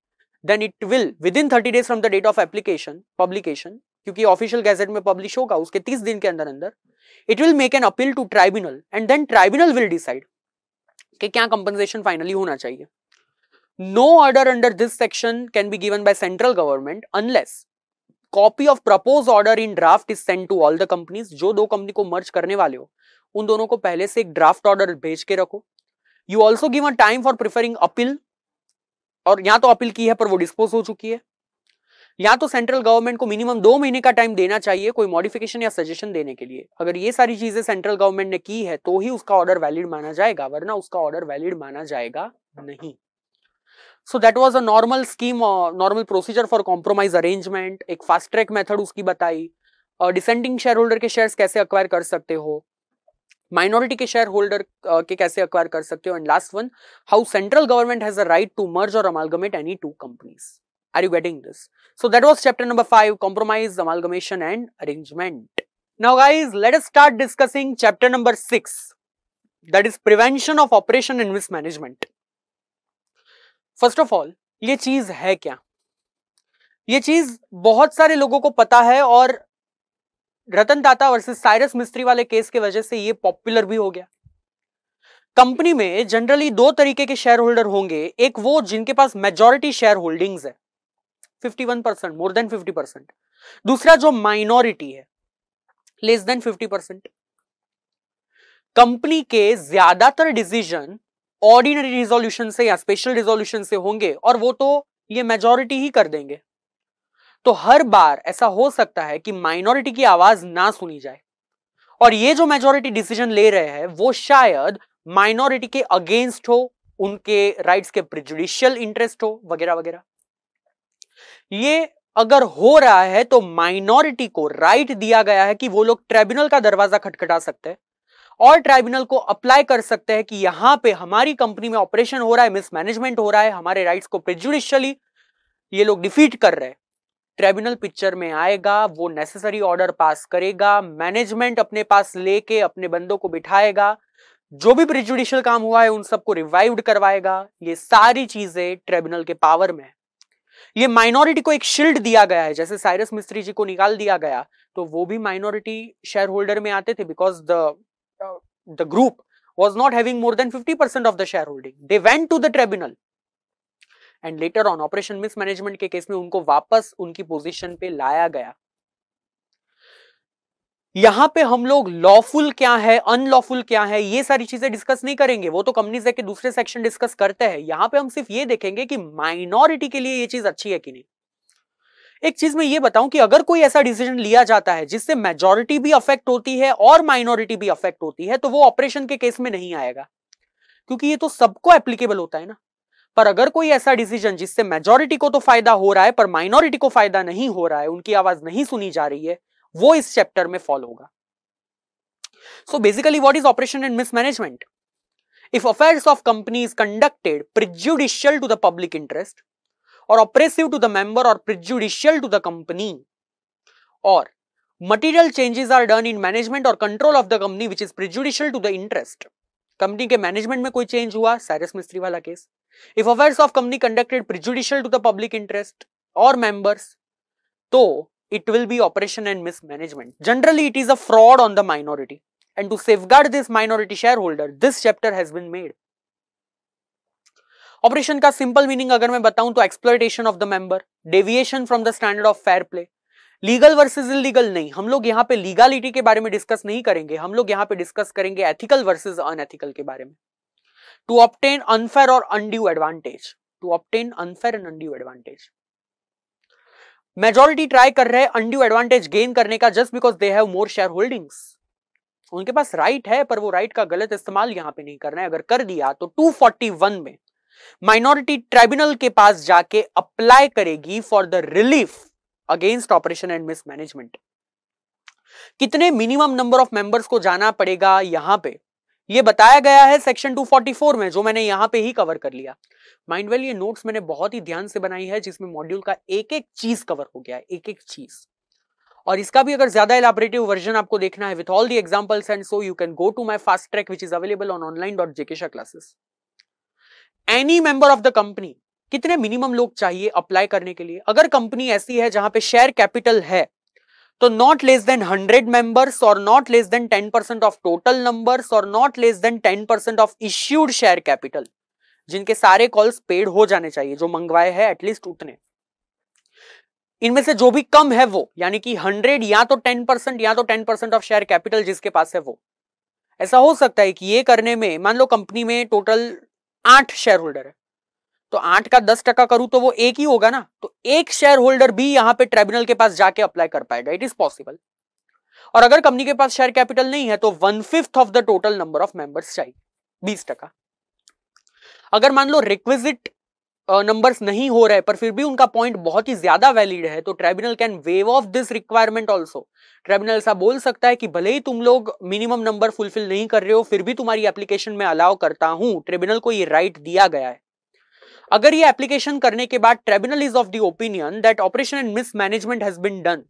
then it will within thirty days from the date of application publication क्योंकि ऑफिशियल गैजेट में पब्लिश होगा उसके तीस दिन के अंदर अंदर it will make an appeal to tribunal and then tribunal will decide कि क्या कंपनसेशन फाइनली होना चाहिए no order under this section can be given by central government unless copy of propose order in draft is send to all the companies जो दो company को मर्ज करने वाले हो उन दोनों को पहले से एक ड्राफ्ट ऑर्डर भेज के रखो you also give a time for preferring appeal और या तो अपील की है पर वो डिस्पोज हो चुकी है या तो सेंट्रल गवर्नमेंट को मिनिमम दो महीने का टाइम देना चाहिए कोई मॉडिफिकेशन या सजेशन देने के लिए अगर ये सारी चीजें सेंट्रल गवर्नमेंट ने की है तो ही उसका ऑर्डर वैलिड माना जाएगा वरना उसका ऑर्डर वैलिड माना जाएगा नहीं so that was a normal scheme normal procedure for compromise arrangement एक फास्ट ट्रैक मेथड उसकी बताई डिसेंडिंग शेयर होल्डर के शेयर्स कैसे अक्वायर कर सकते हो माइनॉरिटी के शेयर होल्डर uh, के कैसे अक्वायर कर सकते हो and last one how central government has a right to merge और amalgamate any two companies are you getting this so that was chapter number five compromise amalgamation and arrangement now guys let us start discussing chapter number six that is prevention of oppression and risk management first of all ये चीज है क्या ये चीज बहुत सारे लोगों को पता है और रतन टाटा वर्सेस साइरस मिस्त्री वाले केस के वजह से ये पॉपुलर भी हो गया कंपनी में जनरली दो तरीके के शेयर होल्डर होंगे एक वो जिनके पास मेजोरिटी शेयर होल्डिंग्स है 51 परसेंट मोर देन 50 परसेंट दूसरा जो माइनॉरिटी है लेस देन 50 परसेंट कंपनी के ज्यादातर डिसीजन ऑर्डिनरी रिजोल्यूशन से या स्पेशल रिजोल्यूशन से होंगे और वो तो ये मेजोरिटी ही कर देंगे तो हर बार ऐसा हो सकता है कि माइनॉरिटी की आवाज ना सुनी जाए और ये जो मेजोरिटी डिसीजन ले रहे हैं वो शायद माइनॉरिटी के अगेंस्ट हो उनके राइट्स के प्रिजुडिशियल इंटरेस्ट हो वगैरह वगैरह ये अगर हो रहा है तो माइनॉरिटी को राइट दिया गया है कि वो लोग ट्राइब्यूनल का दरवाजा खटखटा सकते हैं और ट्राइब्यूनल को अप्लाई कर सकते हैं कि यहां पे हमारी कंपनी में ऑपरेशन हो रहा है मिसमैनेजमेंट हो रहा है हमारे राइट्स को प्रिजुडिशियली ये लोग डिफीट कर रहे हैं ट्रिब्यूनल पिक्चर में आएगा वो नेसेसरी ऑर्डर पास करेगा मैनेजमेंट अपने पास लेके अपने बंदों को बिठाएगा जो भी प्रिजुडिशियल काम हुआ है उन सबको रिवाइव्ड करवाएगा ये सारी चीजें ट्रिब्यूनल के पावर में है ये माइनॉरिटी को एक शील्ड दिया गया है जैसे साइरस मिस्त्री जी को निकाल दिया गया तो वो भी माइनॉरिटी शेयर होल्डर में आते थे because the the group was not having more than fifty percent of the share holding they went to the tribunal and later on oppression mismanagement के केस में उनको वापस उनकी पोजीशन पे लाया गया यहां पे हम लोग लॉफुल क्या है अनलॉफुल क्या है ये सारी चीजें डिस्कस नहीं करेंगे वो तो कंपनीज के दूसरे सेक्शन डिस्कस करते हैं यहां पे हम सिर्फ ये देखेंगे कि माइनॉरिटी के लिए ये चीज अच्छी है कि नहीं एक चीज मैं ये बताऊं कि अगर कोई ऐसा डिसीजन लिया जाता है जिससे मेजोरिटी भी अफेक्ट होती है और माइनॉरिटी भी अफेक्ट होती है तो वो ऑपरेशन के केस में नहीं आएगा क्योंकि ये तो सबको एप्लीकेबल होता है ना पर अगर कोई ऐसा डिसीजन जिससे मेजोरिटी को तो फायदा हो रहा है पर माइनॉरिटी को फायदा नहीं हो रहा है उनकी आवाज नहीं सुनी जा रही है वो इस चैप्टर में फॉलो होगा so basically what is oppression and mismanagement if affairs of company is conducted prejudicial to the public interest और ऑपरेसिव टू द मेंबर और प्रिज्यूडिशियल टू द कंपनी और material changes are done in management और control of the company which is prejudicial to the interest company के management में कोई change हुआ सैरस मिस्त्री वाला case if affairs of company conducted prejudicial to the public interest और members तो it will be oppression and mismanagement generally it is a fraud on the minority and to safe guard this minority share holder this chapter has been made oppression का simple meaning अगर मैं बताऊं तो exploitation of the member deviation from the standard of fair play legal versus in नहीं हम लोग यहां पे लीगालिटी के बारे में डिस्कस नहीं करेंगे हम लोग यहाँ पे डिस्कस करेंगे एथिकल वर्सेज अनएथिकल के बारे में टू ऑप्टेन अनफेयर और undue advantage to obtain unfair and undue advantage majority try कर रहे हैं अनड्यू एडवांटेज गेन करने का just because they have more share holdings उनके पास राइट right है पर वो राइट right का गलत इस्तेमाल यहां पे नहीं करना है अगर कर दिया तो 241 में माइनॉरिटी ट्राइब्यूनल के पास जाके अप्लाई करेगी for the relief against oppression and mismanagement कितने मिनिमम नंबर ऑफ मेंबर्स को जाना पड़ेगा यहां पे ये बताया गया है सेक्शन 244 में जो मैंने यहाँ पे ही कवर कर लिया माइंड वेल ये नोट्स मैंने बहुत ही ध्यान से बनाई है जिसमें मॉड्यूल का एक एक चीज कवर हो गया है एक एक चीज और इसका भी अगर ज्यादा इलाबरेटिव वर्जन आपको देखना है with all the examples and so you can go to my fast track which is available on online dot JK classes any member of the company कितने मिनिमम लोग चाहिए अप्लाई करने के लिए अगर कंपनी ऐसी है जहां पे शेयर कैपिटल है तो not less than hundred members और not less than ten percent of total numbers और not less than ten percent of issued share capital जिनके सारे कॉल्स पेड हो जाने चाहिए जो मंगवाए हैं एटलीस्ट उतने इनमें से जो भी कम है वो यानी कि हंड्रेड या तो टेन परसेंट या तो ten percent of share capital जिसके पास है वो ऐसा हो सकता है कि ये करने में मान लो कंपनी में टोटल आठ शेयर होल्डर है तो आठ का दस टका करूं तो वो एक ही होगा ना तो एक शेयर होल्डर भी यहां पे ट्राइब्यूनल के पास जाके अप्लाई कर पाएगा इट इज पॉसिबल और अगर कंपनी के पास शेयर कैपिटल नहीं है तो one fifth of the total number of members चाहिए बीस टका अगर मान लो रिक्विजिट नंबर्स नहीं हो रहे पर फिर भी उनका पॉइंट बहुत ही ज्यादा वैलिड है तो tribunal can waive off this requirement also tribunal ऐसा बोल सकता है कि भले ही तुम लोग मिनिमम नंबर फुलफिल नहीं कर रहे हो फिर भी तुम्हारी एप्लीकेशन में अलाउ करता हूं ट्रिब्यूनल को ये राइट दिया गया है अगर ये एप्लीकेशन करने के बाद tribunal is of the opinion that oppression and mismanagement has been done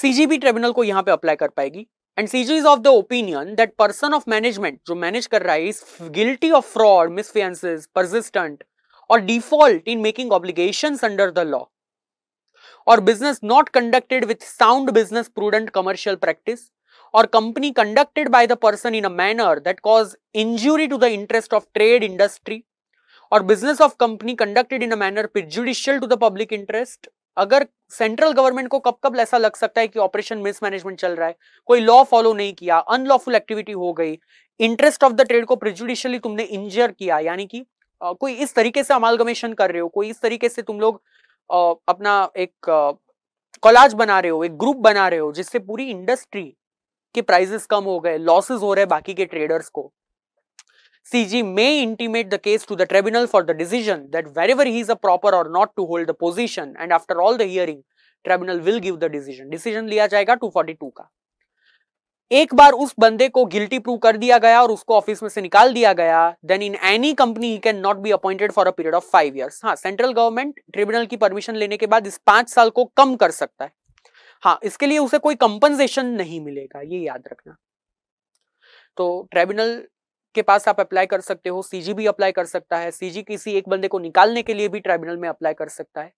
CGB tribunal को यहां पे अप्लाई कर पाएगी and CG is of the opinion that person of management जो मैनेज कर रहा है is guilty of fraud misfeasance persistent और default in making obligations under the law और business not conducted with sound business prudent commercial practice और company conducted by the person in a manner that cause injury to the interest of trade industry और business of company conducted in a manner prejudicial to the public interest अगर central government को कब कब ऐसा लग सकता है कि ऑपरेशन मिसमैनेजमेंट चल रहा है कोई लॉ फॉलो नहीं किया अनलॉफुल एक्टिविटी हो गई इंटरेस्ट ऑफ द ट्रेड को प्रिजुडिशियली तुमने इंजर किया यानी कि कोई इस तरीके से अमालगमेशन कर रहे हो कोई इस तरीके से तुम लोग अपना एक कॉलाज बना रहे हो एक ग्रुप बना रहे हो जिससे पूरी इंडस्ट्री कि प्राइजेस कम हो गए लॉसेज हो रहे हैं बाकी के ट्रेडर्स को CG may intimate the case to the tribunal for the decision that wherever he is a proper or not to hold the position and after all the hearing tribunal will give the decision decision लिया जाएगा 242 का एक बार उस बंदे को guilty prove कर दिया गया और उसको ऑफिस में से निकाल दिया गया then in any company he can not be appointed for a period of five years हाँ सेंट्रल गवर्नमेंट ट्रिब्यूनल की परमिशन लेने के बाद इस पांच साल को कम कर सकता है हाँ इसके लिए उसे कोई कंपनसेशन नहीं मिलेगा ये याद रखना तो ट्राइब्यूनल के पास आप अप्लाई कर सकते हो सीजी भी अप्लाई कर सकता है सीजी किसी एक बंदे को निकालने के लिए भी ट्राइब्यूनल में अप्लाई कर सकता है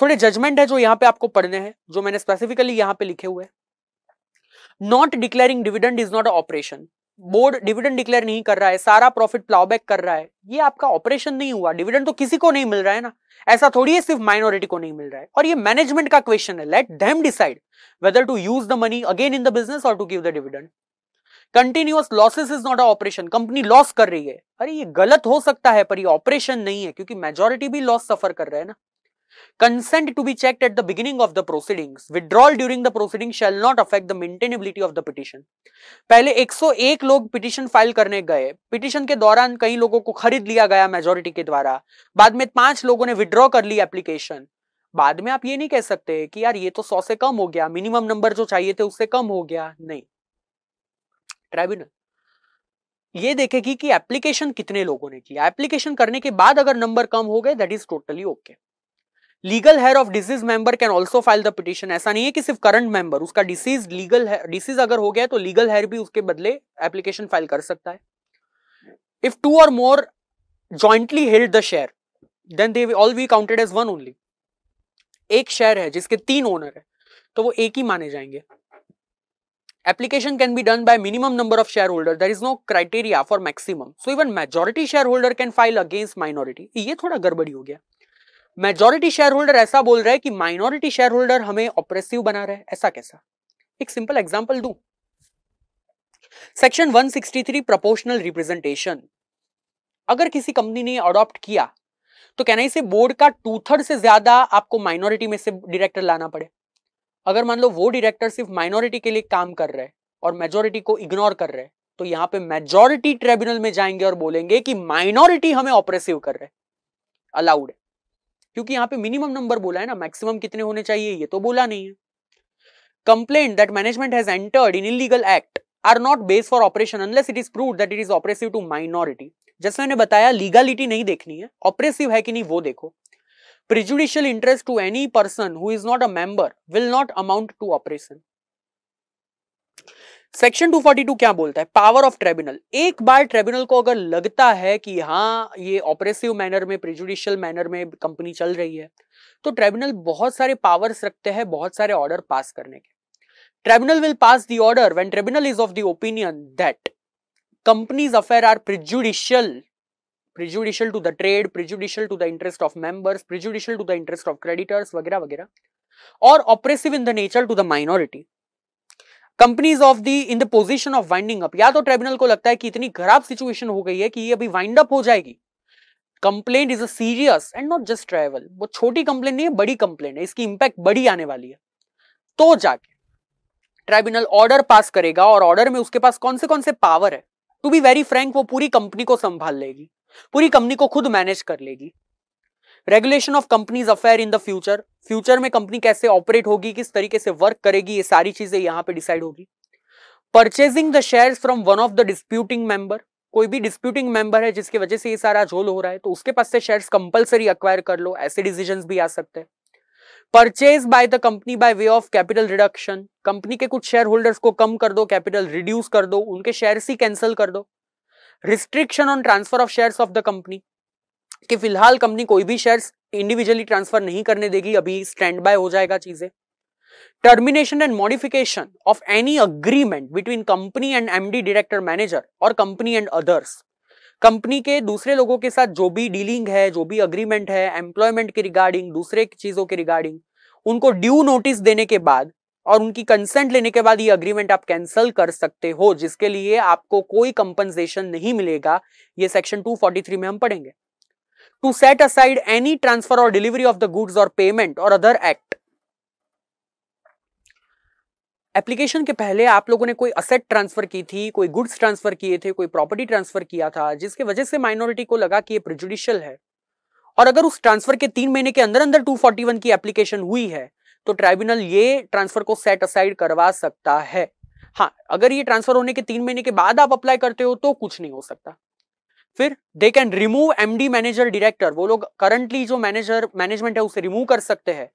थोड़े जजमेंट है जो यहाँ पे आपको पढ़ने हैं जो मैंने स्पेसिफिकली यहाँ पे लिखे हुए not declaring dividend is not oppression board dividend declare नहीं कर रहा है सारा प्रॉफिट प्लाउबैक कर रहा है ये आपका ऑपरेशन नहीं हुआ डिविडेंड तो किसी को नहीं मिल रहा है ना ऐसा थोड़ी है सिर्फ माइनॉरिटी को नहीं मिल रहा है और ये मैनेजमेंट का क्वेश्चन है let them decide whether to use the money again in the business और to give the dividend continuous losses is not a oppression company loss कर रही है अरे ये गलत हो सकता है पर ये ऑपरेशन नहीं है क्योंकि मेजोरिटी भी लॉस सफर कर रहे हैं ना consent to be checked at the beginning of the proceedings withdrawal during the proceeding shall not affect the maintainability of the petition पहले 101 लोग पिटीशन फाइल करने गए पिटीशन के दौरान कई लोगों को खरीद लिया गया मेजोरिटी के द्वारा बाद में पांच लोगों ने विड्रॉ कर ली एप्लीकेशन बाद में आप ये नहीं कह सकते कि यार ये तो सौ से कम हो गया मिनिमम नंबर जो चाहिए थे उससे कम हो गया नहीं ट्राइब्यूनल ये देखेगी कि एप्लीकेशन कितने लोगों ने किया एप्लीकेशन करने के बाद अगर नंबर कम हो गए that is totally okay legal heir of deceased member can also file the petition ऐसा नहीं है कि सिर्फ करंट मेंबर उसका डिसीज लीगल डिसीज अगर हो गया तो लीगल हेयर भी उसके बदले एप्लीकेशन फाइल कर सकता है इफ टू और more jointly held the share then they all we counted as one only एक शेयर है जिसके तीन ओनर है तो वो एक ही माने जाएंगे application can be done by minimum number of share holder there is no criteria for maximum so even majority share holder can file against minority ये थोड़ा गड़बड़ी हो गया मेजोरिटी शेयर होल्डर ऐसा बोल रहा है कि माइनॉरिटी शेयर होल्डर हमें ऑपरेसिव बना रहा है ऐसा कैसा एक सिंपल एग्जाम्पल दू सेक्शन 163 प्रोपोर्शनल रिप्रेजेंटेशन अगर किसी कंपनी ने अडॉप्ट किया तो कहना इसे बोर्ड का टू थर्ड से ज्यादा आपको माइनॉरिटी में से डायरेक्टर लाना पड़े अगर मान लो वो डायरेक्टर सिर्फ माइनॉरिटी के लिए काम कर रहे और मेजोरिटी को इग्नोर कर रहे तो यहां पे मेजोरिटी ट्रिब्यूनल में जाएंगे और बोलेंगे कि माइनॉरिटी हमें ऑपरेसिव कर रहे अलाउड है क्योंकि यहाँ पे मिनिमम नंबर बोला है ना मैक्सिमम कितने होने चाहिए ये तो बोला नहीं है complain that management has entered in illegal act are not base for oppression unless it is prove that it is oppressive to minority जैसे मैंने बताया लीगलिटी नहीं देखनी है ऑपरेसिव है कि नहीं वो देखो prejudicial interest to any person who is not a member will not amount to oppression section 242 क्या बोलता है पावर ऑफ ट्रिब्यूनल एक बार ट्रिब्यूनल को अगर लगता है कि हाँ ये ऑपरेसिव मैनर में प्रिजुडिशियल मैनर में कंपनी चल रही है तो ट्रिब्यूनल बहुत सारे पावर्स रखते हैं बहुत सारे ऑर्डर पास करने के tribunal will pass the order when tribunal is of the opinion that companies affair are prejudicial prejudicial to the trade prejudicial to the interest of members prejudicial to the interest of creditors वगैरह वगैरह और oppressive in the nature to the minority companies of the in the position of winding up या तो tribunal को लगता है कि इतनी खराब सिचुएशन हो गई है कि ये अभी वाइंड अप हो जाएगी complaint is a serious and not just trivial वो छोटी कंप्लेन नहीं है बड़ी कंप्लेन है इसकी इंपैक्ट बड़ी आने वाली है तो जाके ट्राइब्यूनल ऑर्डर पास करेगा और ऑर्डर में उसके पास कौन से कौन से पावर है टू बी वेरी फ्रेंक वो पूरी कंपनी को संभाल लेगी पूरी कंपनी को खुद मैनेज कर लेगी regulation of companies affair in the future future में कंपनी कैसे ऑपरेट होगी किस तरीके से वर्क करेगी ये सारी चीजें यहाँ पे डिसाइड होगी purchasing the share from one of the disputing member कोई भी डिस्प्यूटिंग मेंबर है जिसकी वजह से ये सारा झोल हो रहा है तो उसके पास से शेयर्स कंपलसरी अक्वायर कर लो ऐसे डिसीजन भी आ सकते हैं purchase by the company by way of capital reduction company के कुछ शेयर होल्डर्स को कम कर दो कैपिटल रिड्यूस कर दो उनके शेयर ही कैंसिल कर दो restriction on transfer of share of the company कि फिलहाल कंपनी कोई भी शेयर्स इंडिविजुअली ट्रांसफर नहीं करने देगी अभी स्टैंड बाय हो जाएगा चीजें termination and modification of any agreement between company and MD director manager और कंपनी एंड अदर्स कंपनी के दूसरे लोगों के साथ जो भी डीलिंग है जो भी अग्रीमेंट है एम्प्लॉयमेंट के रिगार्डिंग दूसरे चीजों के रिगार्डिंग उनको ड्यू नोटिस देने के बाद और उनकी कंसेंट लेने के बाद ये अग्रीमेंट आप कैंसिल कर सकते हो जिसके लिए आपको कोई कंपनसेशन नहीं मिलेगा ये सेक्शन 243 में हम पढ़ेंगे to set aside any transfer or delivery of the goods or payment or other act application के पहले आप लोगों ने कोई असेट ट्रांसफर की थी कोई गुड्स ट्रांसफर किए थे कोई प्रॉपर्टी ट्रांसफर किया था जिसके वजह से माइनॉरिटी को लगा कि ये प्रिजुडिशियल है और अगर उस ट्रांसफर के तीन महीने के अंदर अंदर 241 की एप्लीकेशन हुई है तो ट्राइब्यूनल ये ट्रांसफर को सेट असाइड करवा सकता है हाँ अगर ये ट्रांसफर होने के तीन महीने के बाद आप अप्लाई करते हो तो कुछ नहीं हो सकता फिर they can remove MD manager director वो लोग करंटली जो मैनेजर मैनेजमेंट है उसे रिमूव कर सकते हैं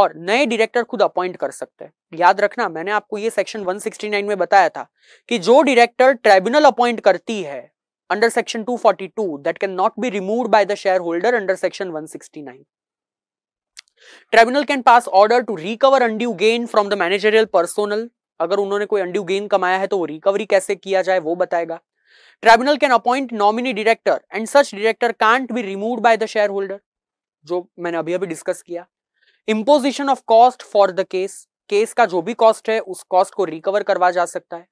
और नए डायरेक्टर खुद अपॉइंट कर सकते हैं याद रखना मैंने आपको ये सेक्शन 169 में बताया था कि जो डायरेक्टर ट्राइब्यूनल अपॉइंट करती है under section 242 that can not be remove by the share holder under section one tribunal can pass order to recover undue gain from the managerial personnel अगर उन्होंने कोई अंड्यू गेन कमाया है तो वो recovery कैसे किया जाए वो बताएगा tribunal can appoint nominee director and such director can't be remove by the share holder जो मैंने अभी अभी डिस्कस किया imposition of cost for the case case का जो भी कॉस्ट है उस कॉस्ट को रिकवर करवा जा सकता है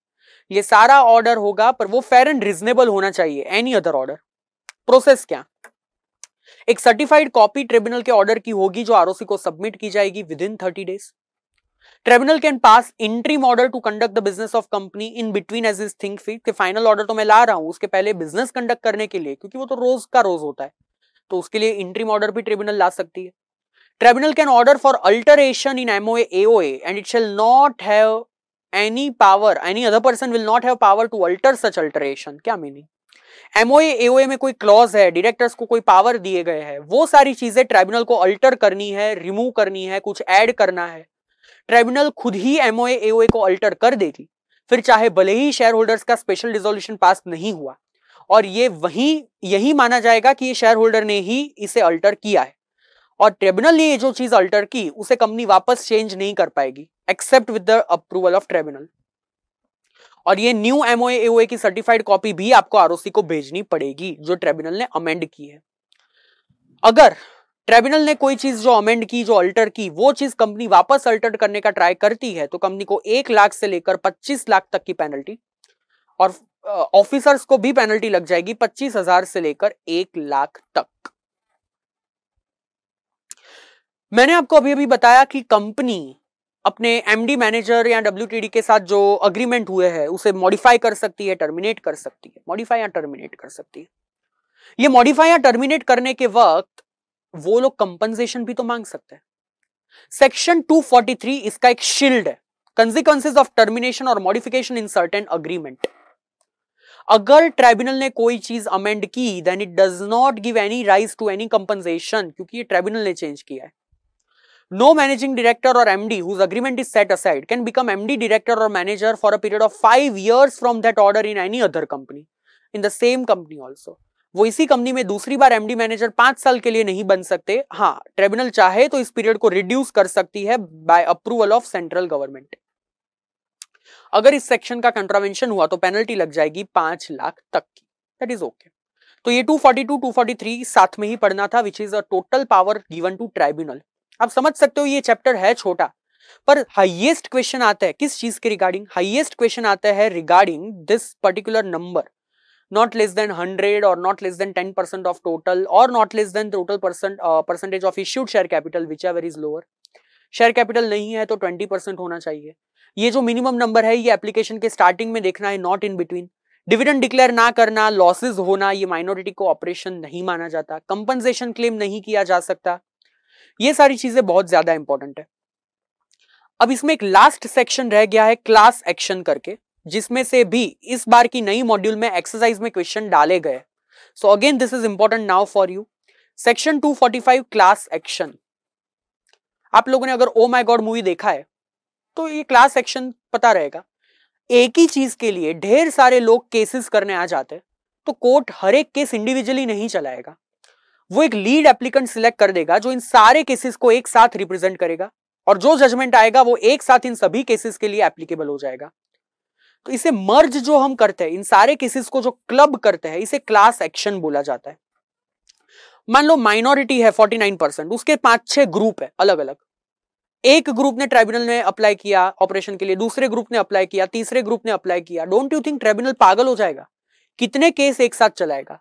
ये सारा ऑर्डर होगा पर वो फेयर एंड रिजनेबल होना चाहिए एनी अदर ऑर्डर प्रोसेस क्या एक सर्टिफाइड कॉपी ट्रिब्यूनल के ऑर्डर की होगी जो आरओसी को सबमिट की जाएगी within thirty days tribunal can pass interim model to conduct the business of company in between as is think fit के फाइनल ऑर्डर तो मैं ला रहा हूँ उसके पहले बिजनेस कंडक्ट करने के लिए क्योंकि वो तो रोज का रोज होता है तो उसके लिए इंट्रीम मॉडल भी ट्रिब्यूनल ला सकती है tribunal can order for alteration in MOA AOA and it shall not have any power any other person will not have power to alter such alteration क्या मीनिंग एमओए एओए में कोई clause है directors को कोई power दिए गए हैं वो सारी चीजें ट्रिब्यूनल को अल्टर करनी है रिमूव करनी है कुछ ऐड करना है ट्राइब्यूनल खुद ही एमओए एओए को अल्टर कर देगी फिर चाहे भले ही शेयर होल्डर्स का स्पेशल रिजोल्यूशन पास नहीं हुआ और ये वही यही माना जाएगा कि ये शेयर होल्डर ने ही इसे अल्टर किया है और ट्रिब्यूनल ने ये जो चीज अल्टर की उसे कंपनी वापस चेंज नहीं कर पाएगी except with the approval of tribunal और ये न्यू एमओए एओए की सर्टिफाइड कॉपी भी आपको आरओसी को भेजनी पड़ेगी जो ट्रिब्यूनल ने अमेंड की है अगर ट्रिब्यूनल ने कोई चीज जो अमेंड की जो अल्टर की वो चीज कंपनी वापस अल्टर करने का ट्राई करती है तो कंपनी को एक लाख से लेकर पच्चीस लाख तक की पेनल्टी और ऑफिसर्स को भी पेनल्टी लग जाएगी पच्चीस हजार से लेकर एक लाख तक मैंने आपको अभी अभी बताया कि कंपनी अपने एमडी मैनेजर या डब्ल्यू के साथ जो अग्रीमेंट हुए हैं उसे मॉडिफाई कर सकती है टर्मिनेट कर सकती है मॉडिफाई या टर्मिनेट कर सकती है ये मॉडिफाई या टर्मिनेट करने के वक्त वो लोग कंपनसेशन भी तो मांग सकते हैं सेक्शन 243 इसका एक शील्ड है कंसिक्वेंसेज ऑफ टर्मिनेशन और मॉडिफिकेशन इन सर्टेन अग्रीमेंट अगर ट्राइब्यूनल ने कोई चीज अमेंड की then it does not give any rise to any compensation क्योंकि ये ट्राइब्यूनल ने चेंज किया है no managing director or md whose agreement is set aside can become md director or manager for a period of 5 years from that order in any other company in the same company also वो इसी company में दूसरी बार MD manager पांच साल के लिए नहीं बन सकते हाँ ट्रिब्यूनल चाहे तो इस पीरियड को रिड्यूस कर सकती है by approval of central government अगर इस सेक्शन का कंट्रावेंशन हुआ तो पेनल्टी लग जाएगी पांच लाख तक की दैट इज ओके तो ये 242, 243 साथ में ही पढ़ना था which is a total power given to tribunal आप समझ सकते हो ये चैप्टर है छोटा पर हाइएस्ट क्वेश्चन आता है किस चीज के रिगार्डिंग हाइएस्ट क्वेश्चन आता है regarding this particular number not less than 100 or not less than 10% of total or not less than total percent uh, percentage of issued share capital whichever is lower share capital नहीं है तो 20 percent होना चाहिए ये जो minimum number है ये application के स्टार्टिंग में देखना है not in between dividend declare ना करना लॉसेस होना ये माइनॉरिटी को ऑपरेशन नहीं माना जाता कंपनसेशन क्लेम नहीं किया जा सकता ये सारी चीजें बहुत ज्यादा इंपॉर्टेंट है अब इसमें एक लास्ट सेक्शन रह गया है क्लास एक्शन करके जिसमें से भी इस बार की नई मॉड्यूल में एक्सरसाइज में क्वेश्चन डाले गए so again this is important now for you section 245 class action आप लोगों ने अगर ओ माय गॉड मूवी देखा है तो ये क्लास एक्शन पता रहेगा एक ही चीज के लिए ढेर सारे लोग केसेस करने आ जाते हैं तो कोर्ट हर एक केस इंडिविजुअली नहीं चलाएगा वो एक लीड एप्लीकेंट सिलेक्ट कर देगा जो इन सारे केसेस को एक साथ रिप्रेजेंट करेगा और जो जजमेंट आएगा वो एक साथ इन सभी केसेस के लिए एप्लीकेबल हो जाएगा इसे मर्ज जो हम करते हैं इन सारे केसेस को जो क्लब करते हैं इसे क्लास एक्शन बोला जाता है मान लो माइनॉरिटी है 49 परसेंट उसके पांच छह ग्रुप है अलग अलग एक ग्रुप ने ट्राइब्यूनल में अप्लाई किया ऑपरेशन के लिए दूसरे ग्रुप ने अप्लाई किया तीसरे ग्रुप ने अप्लाई किया डोंट यू थिंक ट्राइब्यूनल पागल हो जाएगा कितने केस एक साथ चलाएगा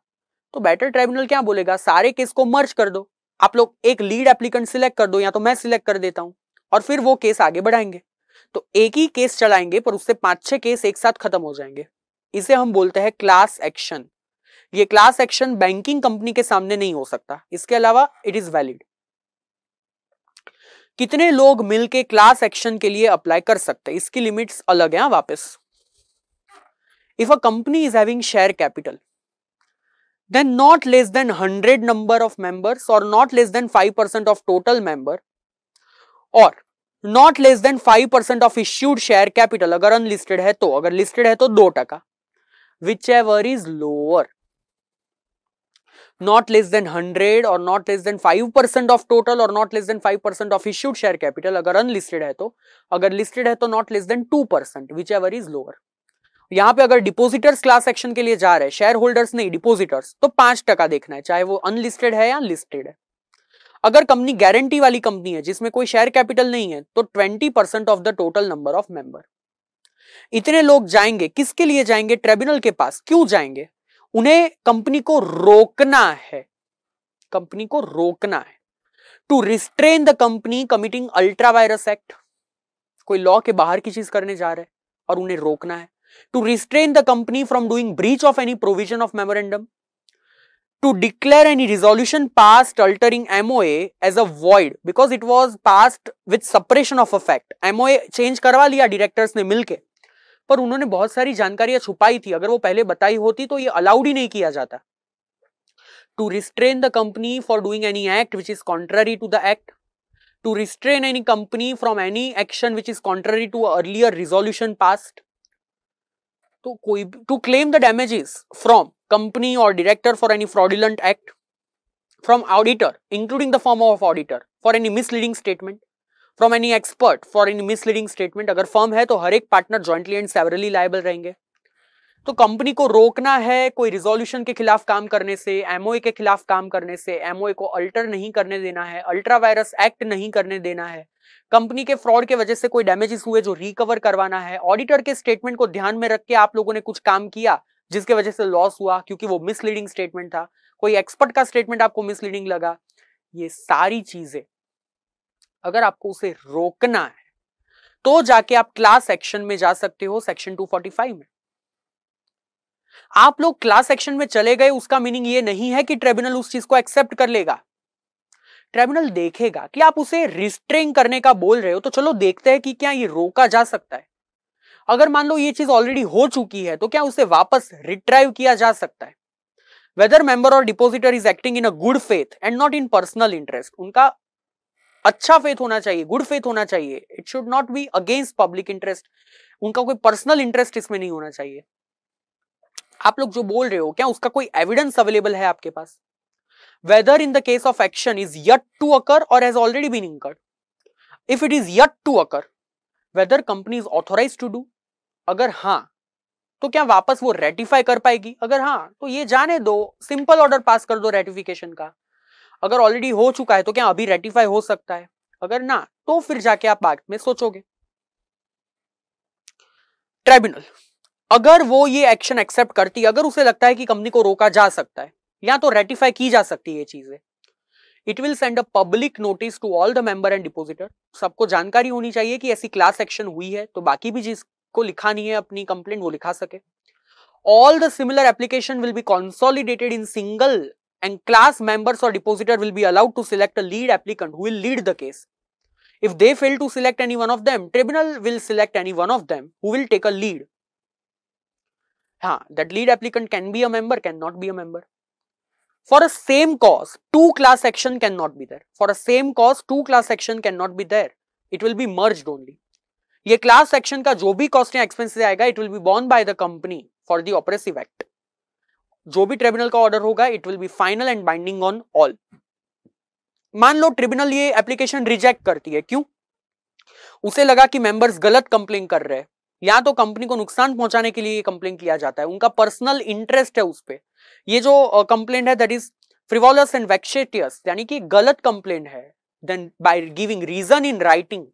तो बेटर ट्राइब्यूनल क्या बोलेगा सारे केस को मर्ज कर दो आप लोग एक लीड एप्लीकेंट सिलेक्ट कर दो या तो मैं सिलेक्ट कर देता हूं और फिर वो केस आगे बढ़ाएंगे तो एक ही केस चलाएंगे पर उससे पांच छह केस एक साथ खत्म हो जाएंगे इसे हम बोलते हैं क्लास एक्शन ये क्लास एक्शन बैंकिंग कंपनी के सामने नहीं हो सकता इसके अलावा इट इज वैलिड कितने लोग मिलके क्लास एक्शन के लिए अप्लाई कर सकते हैं इसकी लिमिट्स अलग है वापस if a company is having share capital then not less than hundred number of members और not less than five percent of total member और not less than five percent of issued share capital अगर unlisted है तो अगर listed है तो दो टका whichever is lower not less than hundred और not less than five percent of total और not less than five percent of issued share capital अगर अनलिस्टेड है तो अगर लिस्टेड है तो not less than two percent whichever is lower यहाँ पे अगर डिपोजिटर्स क्लास एक्शन के लिए जा रहे हैं शेयर होल्डर्स नहीं डिपोजिटर्स तो पांच टका देखना है चाहे वो अनलिस्टेड है या लिस्टेड है अगर कंपनी गारंटी वाली कंपनी है जिसमें कोई शेयर कैपिटल नहीं है तो twenty percent of the total number of member इतने लोग जाएंगे किसके लिए जाएंगे ट्रिब्यूनल के पास क्यों जाएंगे उन्हें कंपनी को रोकना है कंपनी को रोकना है to restrain the company committing ultra vires act कोई लॉ के बाहर की चीज करने जा रहे हैं और उन्हें रोकना है to restrain the company from doing breach of any provision of memorandum to declare any resolution passed altering as a a because it was was passed with suppression of effect. ए चेंज करवा लिया directors ने मिलकर पर उन्होंने बहुत सारी जानकारियां छुपाई थी अगर वो पहले बताई होती तो ये अलाउड ही नहीं किया जाता to restrain the company for doing any act which is contrary to the act to restrain any company from any action which is contrary to earlier resolution passed तो कोई to claim the damages from company और director for any fraudulent act from auditor including the firm of auditor for any misleading statement from any expert for any misleading statement अगर firm है तो हर एक partner jointly and severally liable रहेंगे तो company को रोकना है कोई रिजोल्यूशन के खिलाफ काम करने से एमओए के खिलाफ काम करने से एमओए को अल्टर नहीं करने देना है अल्ट्रा वायरस एक्ट नहीं करने देना है कंपनी के फ्रॉड के वजह से कोई डैमेजेस हुए जो रिकवर करवाना है ऑडिटर के स्टेटमेंट को ध्यान में रख के आप लोगों ने कुछ काम किया जिसके वजह से लॉस हुआ क्योंकि वो मिसलीडिंग स्टेटमेंट था कोई एक्सपर्ट का स्टेटमेंट आपको मिसलीडिंग लगा ये सारी चीजें अगर आपको उसे रोकना है तो जाके आप क्लास सेक्शन में जा सकते हो सेक्शन 245 में आप लोग क्लास एक्शन में चले गए उसका मीनिंग ये नहीं है कि ट्रिब्यूनल उस चीज को एक्सेप्ट कर लेगा ट्रिब्यूनल देखेगा कि आप उसे रिस्ट्रेन करने का बोल रहे हो तो चलो देखते हैं कि क्या ये रोका जा सकता है अगर मान लो ये चीज ऑलरेडी हो चुकी है तो क्या उसे वापस रिट्राइव किया जा सकता है वेदर मेंबर और depositor is acting in a good faith and not in personal interest उनका अच्छा फेथ होना चाहिए गुड फेथ होना चाहिए it should not be against public interest उनका कोई पर्सनल इंटरेस्ट इसमें नहीं होना चाहिए आप लोग जो बोल रहे हो क्या उसका कोई एविडेंस अवेलेबल है आपके पास whether in the case of action is yet to occur और has already been incurred if it is yet to occur whether company is authorise to do अगर हाँ तो क्या वापस वो रेटिफाई कर पाएगी अगर हाँ तो ये जाने दो सिंपल ऑर्डर पास कर दो रेटिफिकेशन का अगर ऑलरेडी हो चुका है तो क्या अभी रेटिफाई हो सकता है अगर ना तो फिर जाके आप बात में सोचोगे ट्राइब्यूनल अगर वो ये एक्शन एक्सेप्ट करती है अगर उसे लगता है कि कंपनी को रोका जा सकता है या तो रेटिफाई की जा सकती है ये चीजें it will send a public notice to all the member and depositor सबको जानकारी होनी चाहिए कि ऐसी क्लास एक्शन हुई है तो बाकी भी जिसको लिखा नहीं है अपनी कंप्लेन वो लिखा सके all the similar application will be consolidated in single and class members और depositor will be allowed to select lead applicant will lead the case if they fail to select any one of them tribunal will select any one of them who take a lead हाँ that lead applicant can be a member can not be a member for a same cause two class action cannot be there for a same cause two class action cannot be there it will be merged only ये class action का जो भी cost या expenses आएगा it will be borne by the company for the oppressive act जो भी tribunal का order होगा it will be final and binding on all मान लो ट्रिब्यूनल ये एप्लीकेशन रिजेक्ट करती है क्यों उसे लगा कि मेंबर्स गलत कंप्लेन कर रहे हैं या तो कंपनी को नुकसान पहुंचाने के लिए कंप्लेन किया जाता है उनका पर्सनल इंटरेस्ट है उस पर ये जो कंप्लेंट है that is frivolous and vexatious यानी कि गलत कंप्लेंट है then by giving reason in writing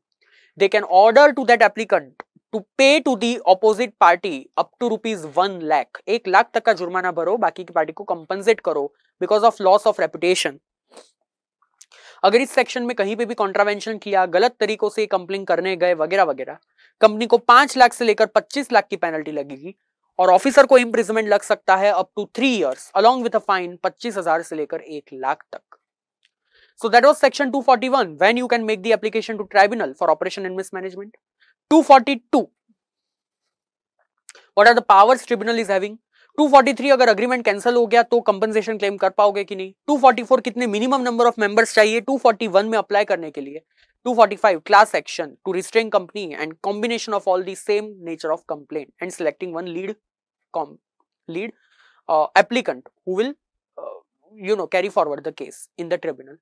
they can order to that applicant to pay to the opposite party up to rupees one lakh. एक लाख तक का जुर्माना भरो बाकी की पार्टी को कंपनसेट करो because of loss of reputation अगर इस सेक्शन में कहीं पे भी कॉन्ट्रावेंशन किया गलत तरीकों से कंप्लेन करने गए वगैरह वगैरह कंपनी को पांच लाख से लेकर पच्चीस लाख की पेनल्टी लगेगी और ऑफिसर को इम्प्रिजमेंट लग सकता है up to three years along with a fine पच्चीस हजार से लेकर एक लाख तक so that was section 241 when you can make the application to tribunal for oppression and mismanagement 242 what are the powers tribunal is having 243 अगर agreement cancel हो गया तो कंपनसेशन क्लेम कर पाओगे कि नहीं 244 कितने मिनिमम नंबर ऑफ मेंबर्स चाहिए 241 में अप्लाई करने के लिए 245 class action to restrain company and combination of all the same nature of complaint and selecting one lead com lead uh, applicant who will uh, you know carry forward the case in the tribunal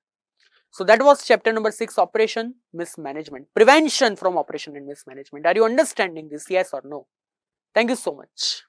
so that was chapter number 6 operation mismanagement prevention from operation and mismanagement are you understanding this yes or no thank you so much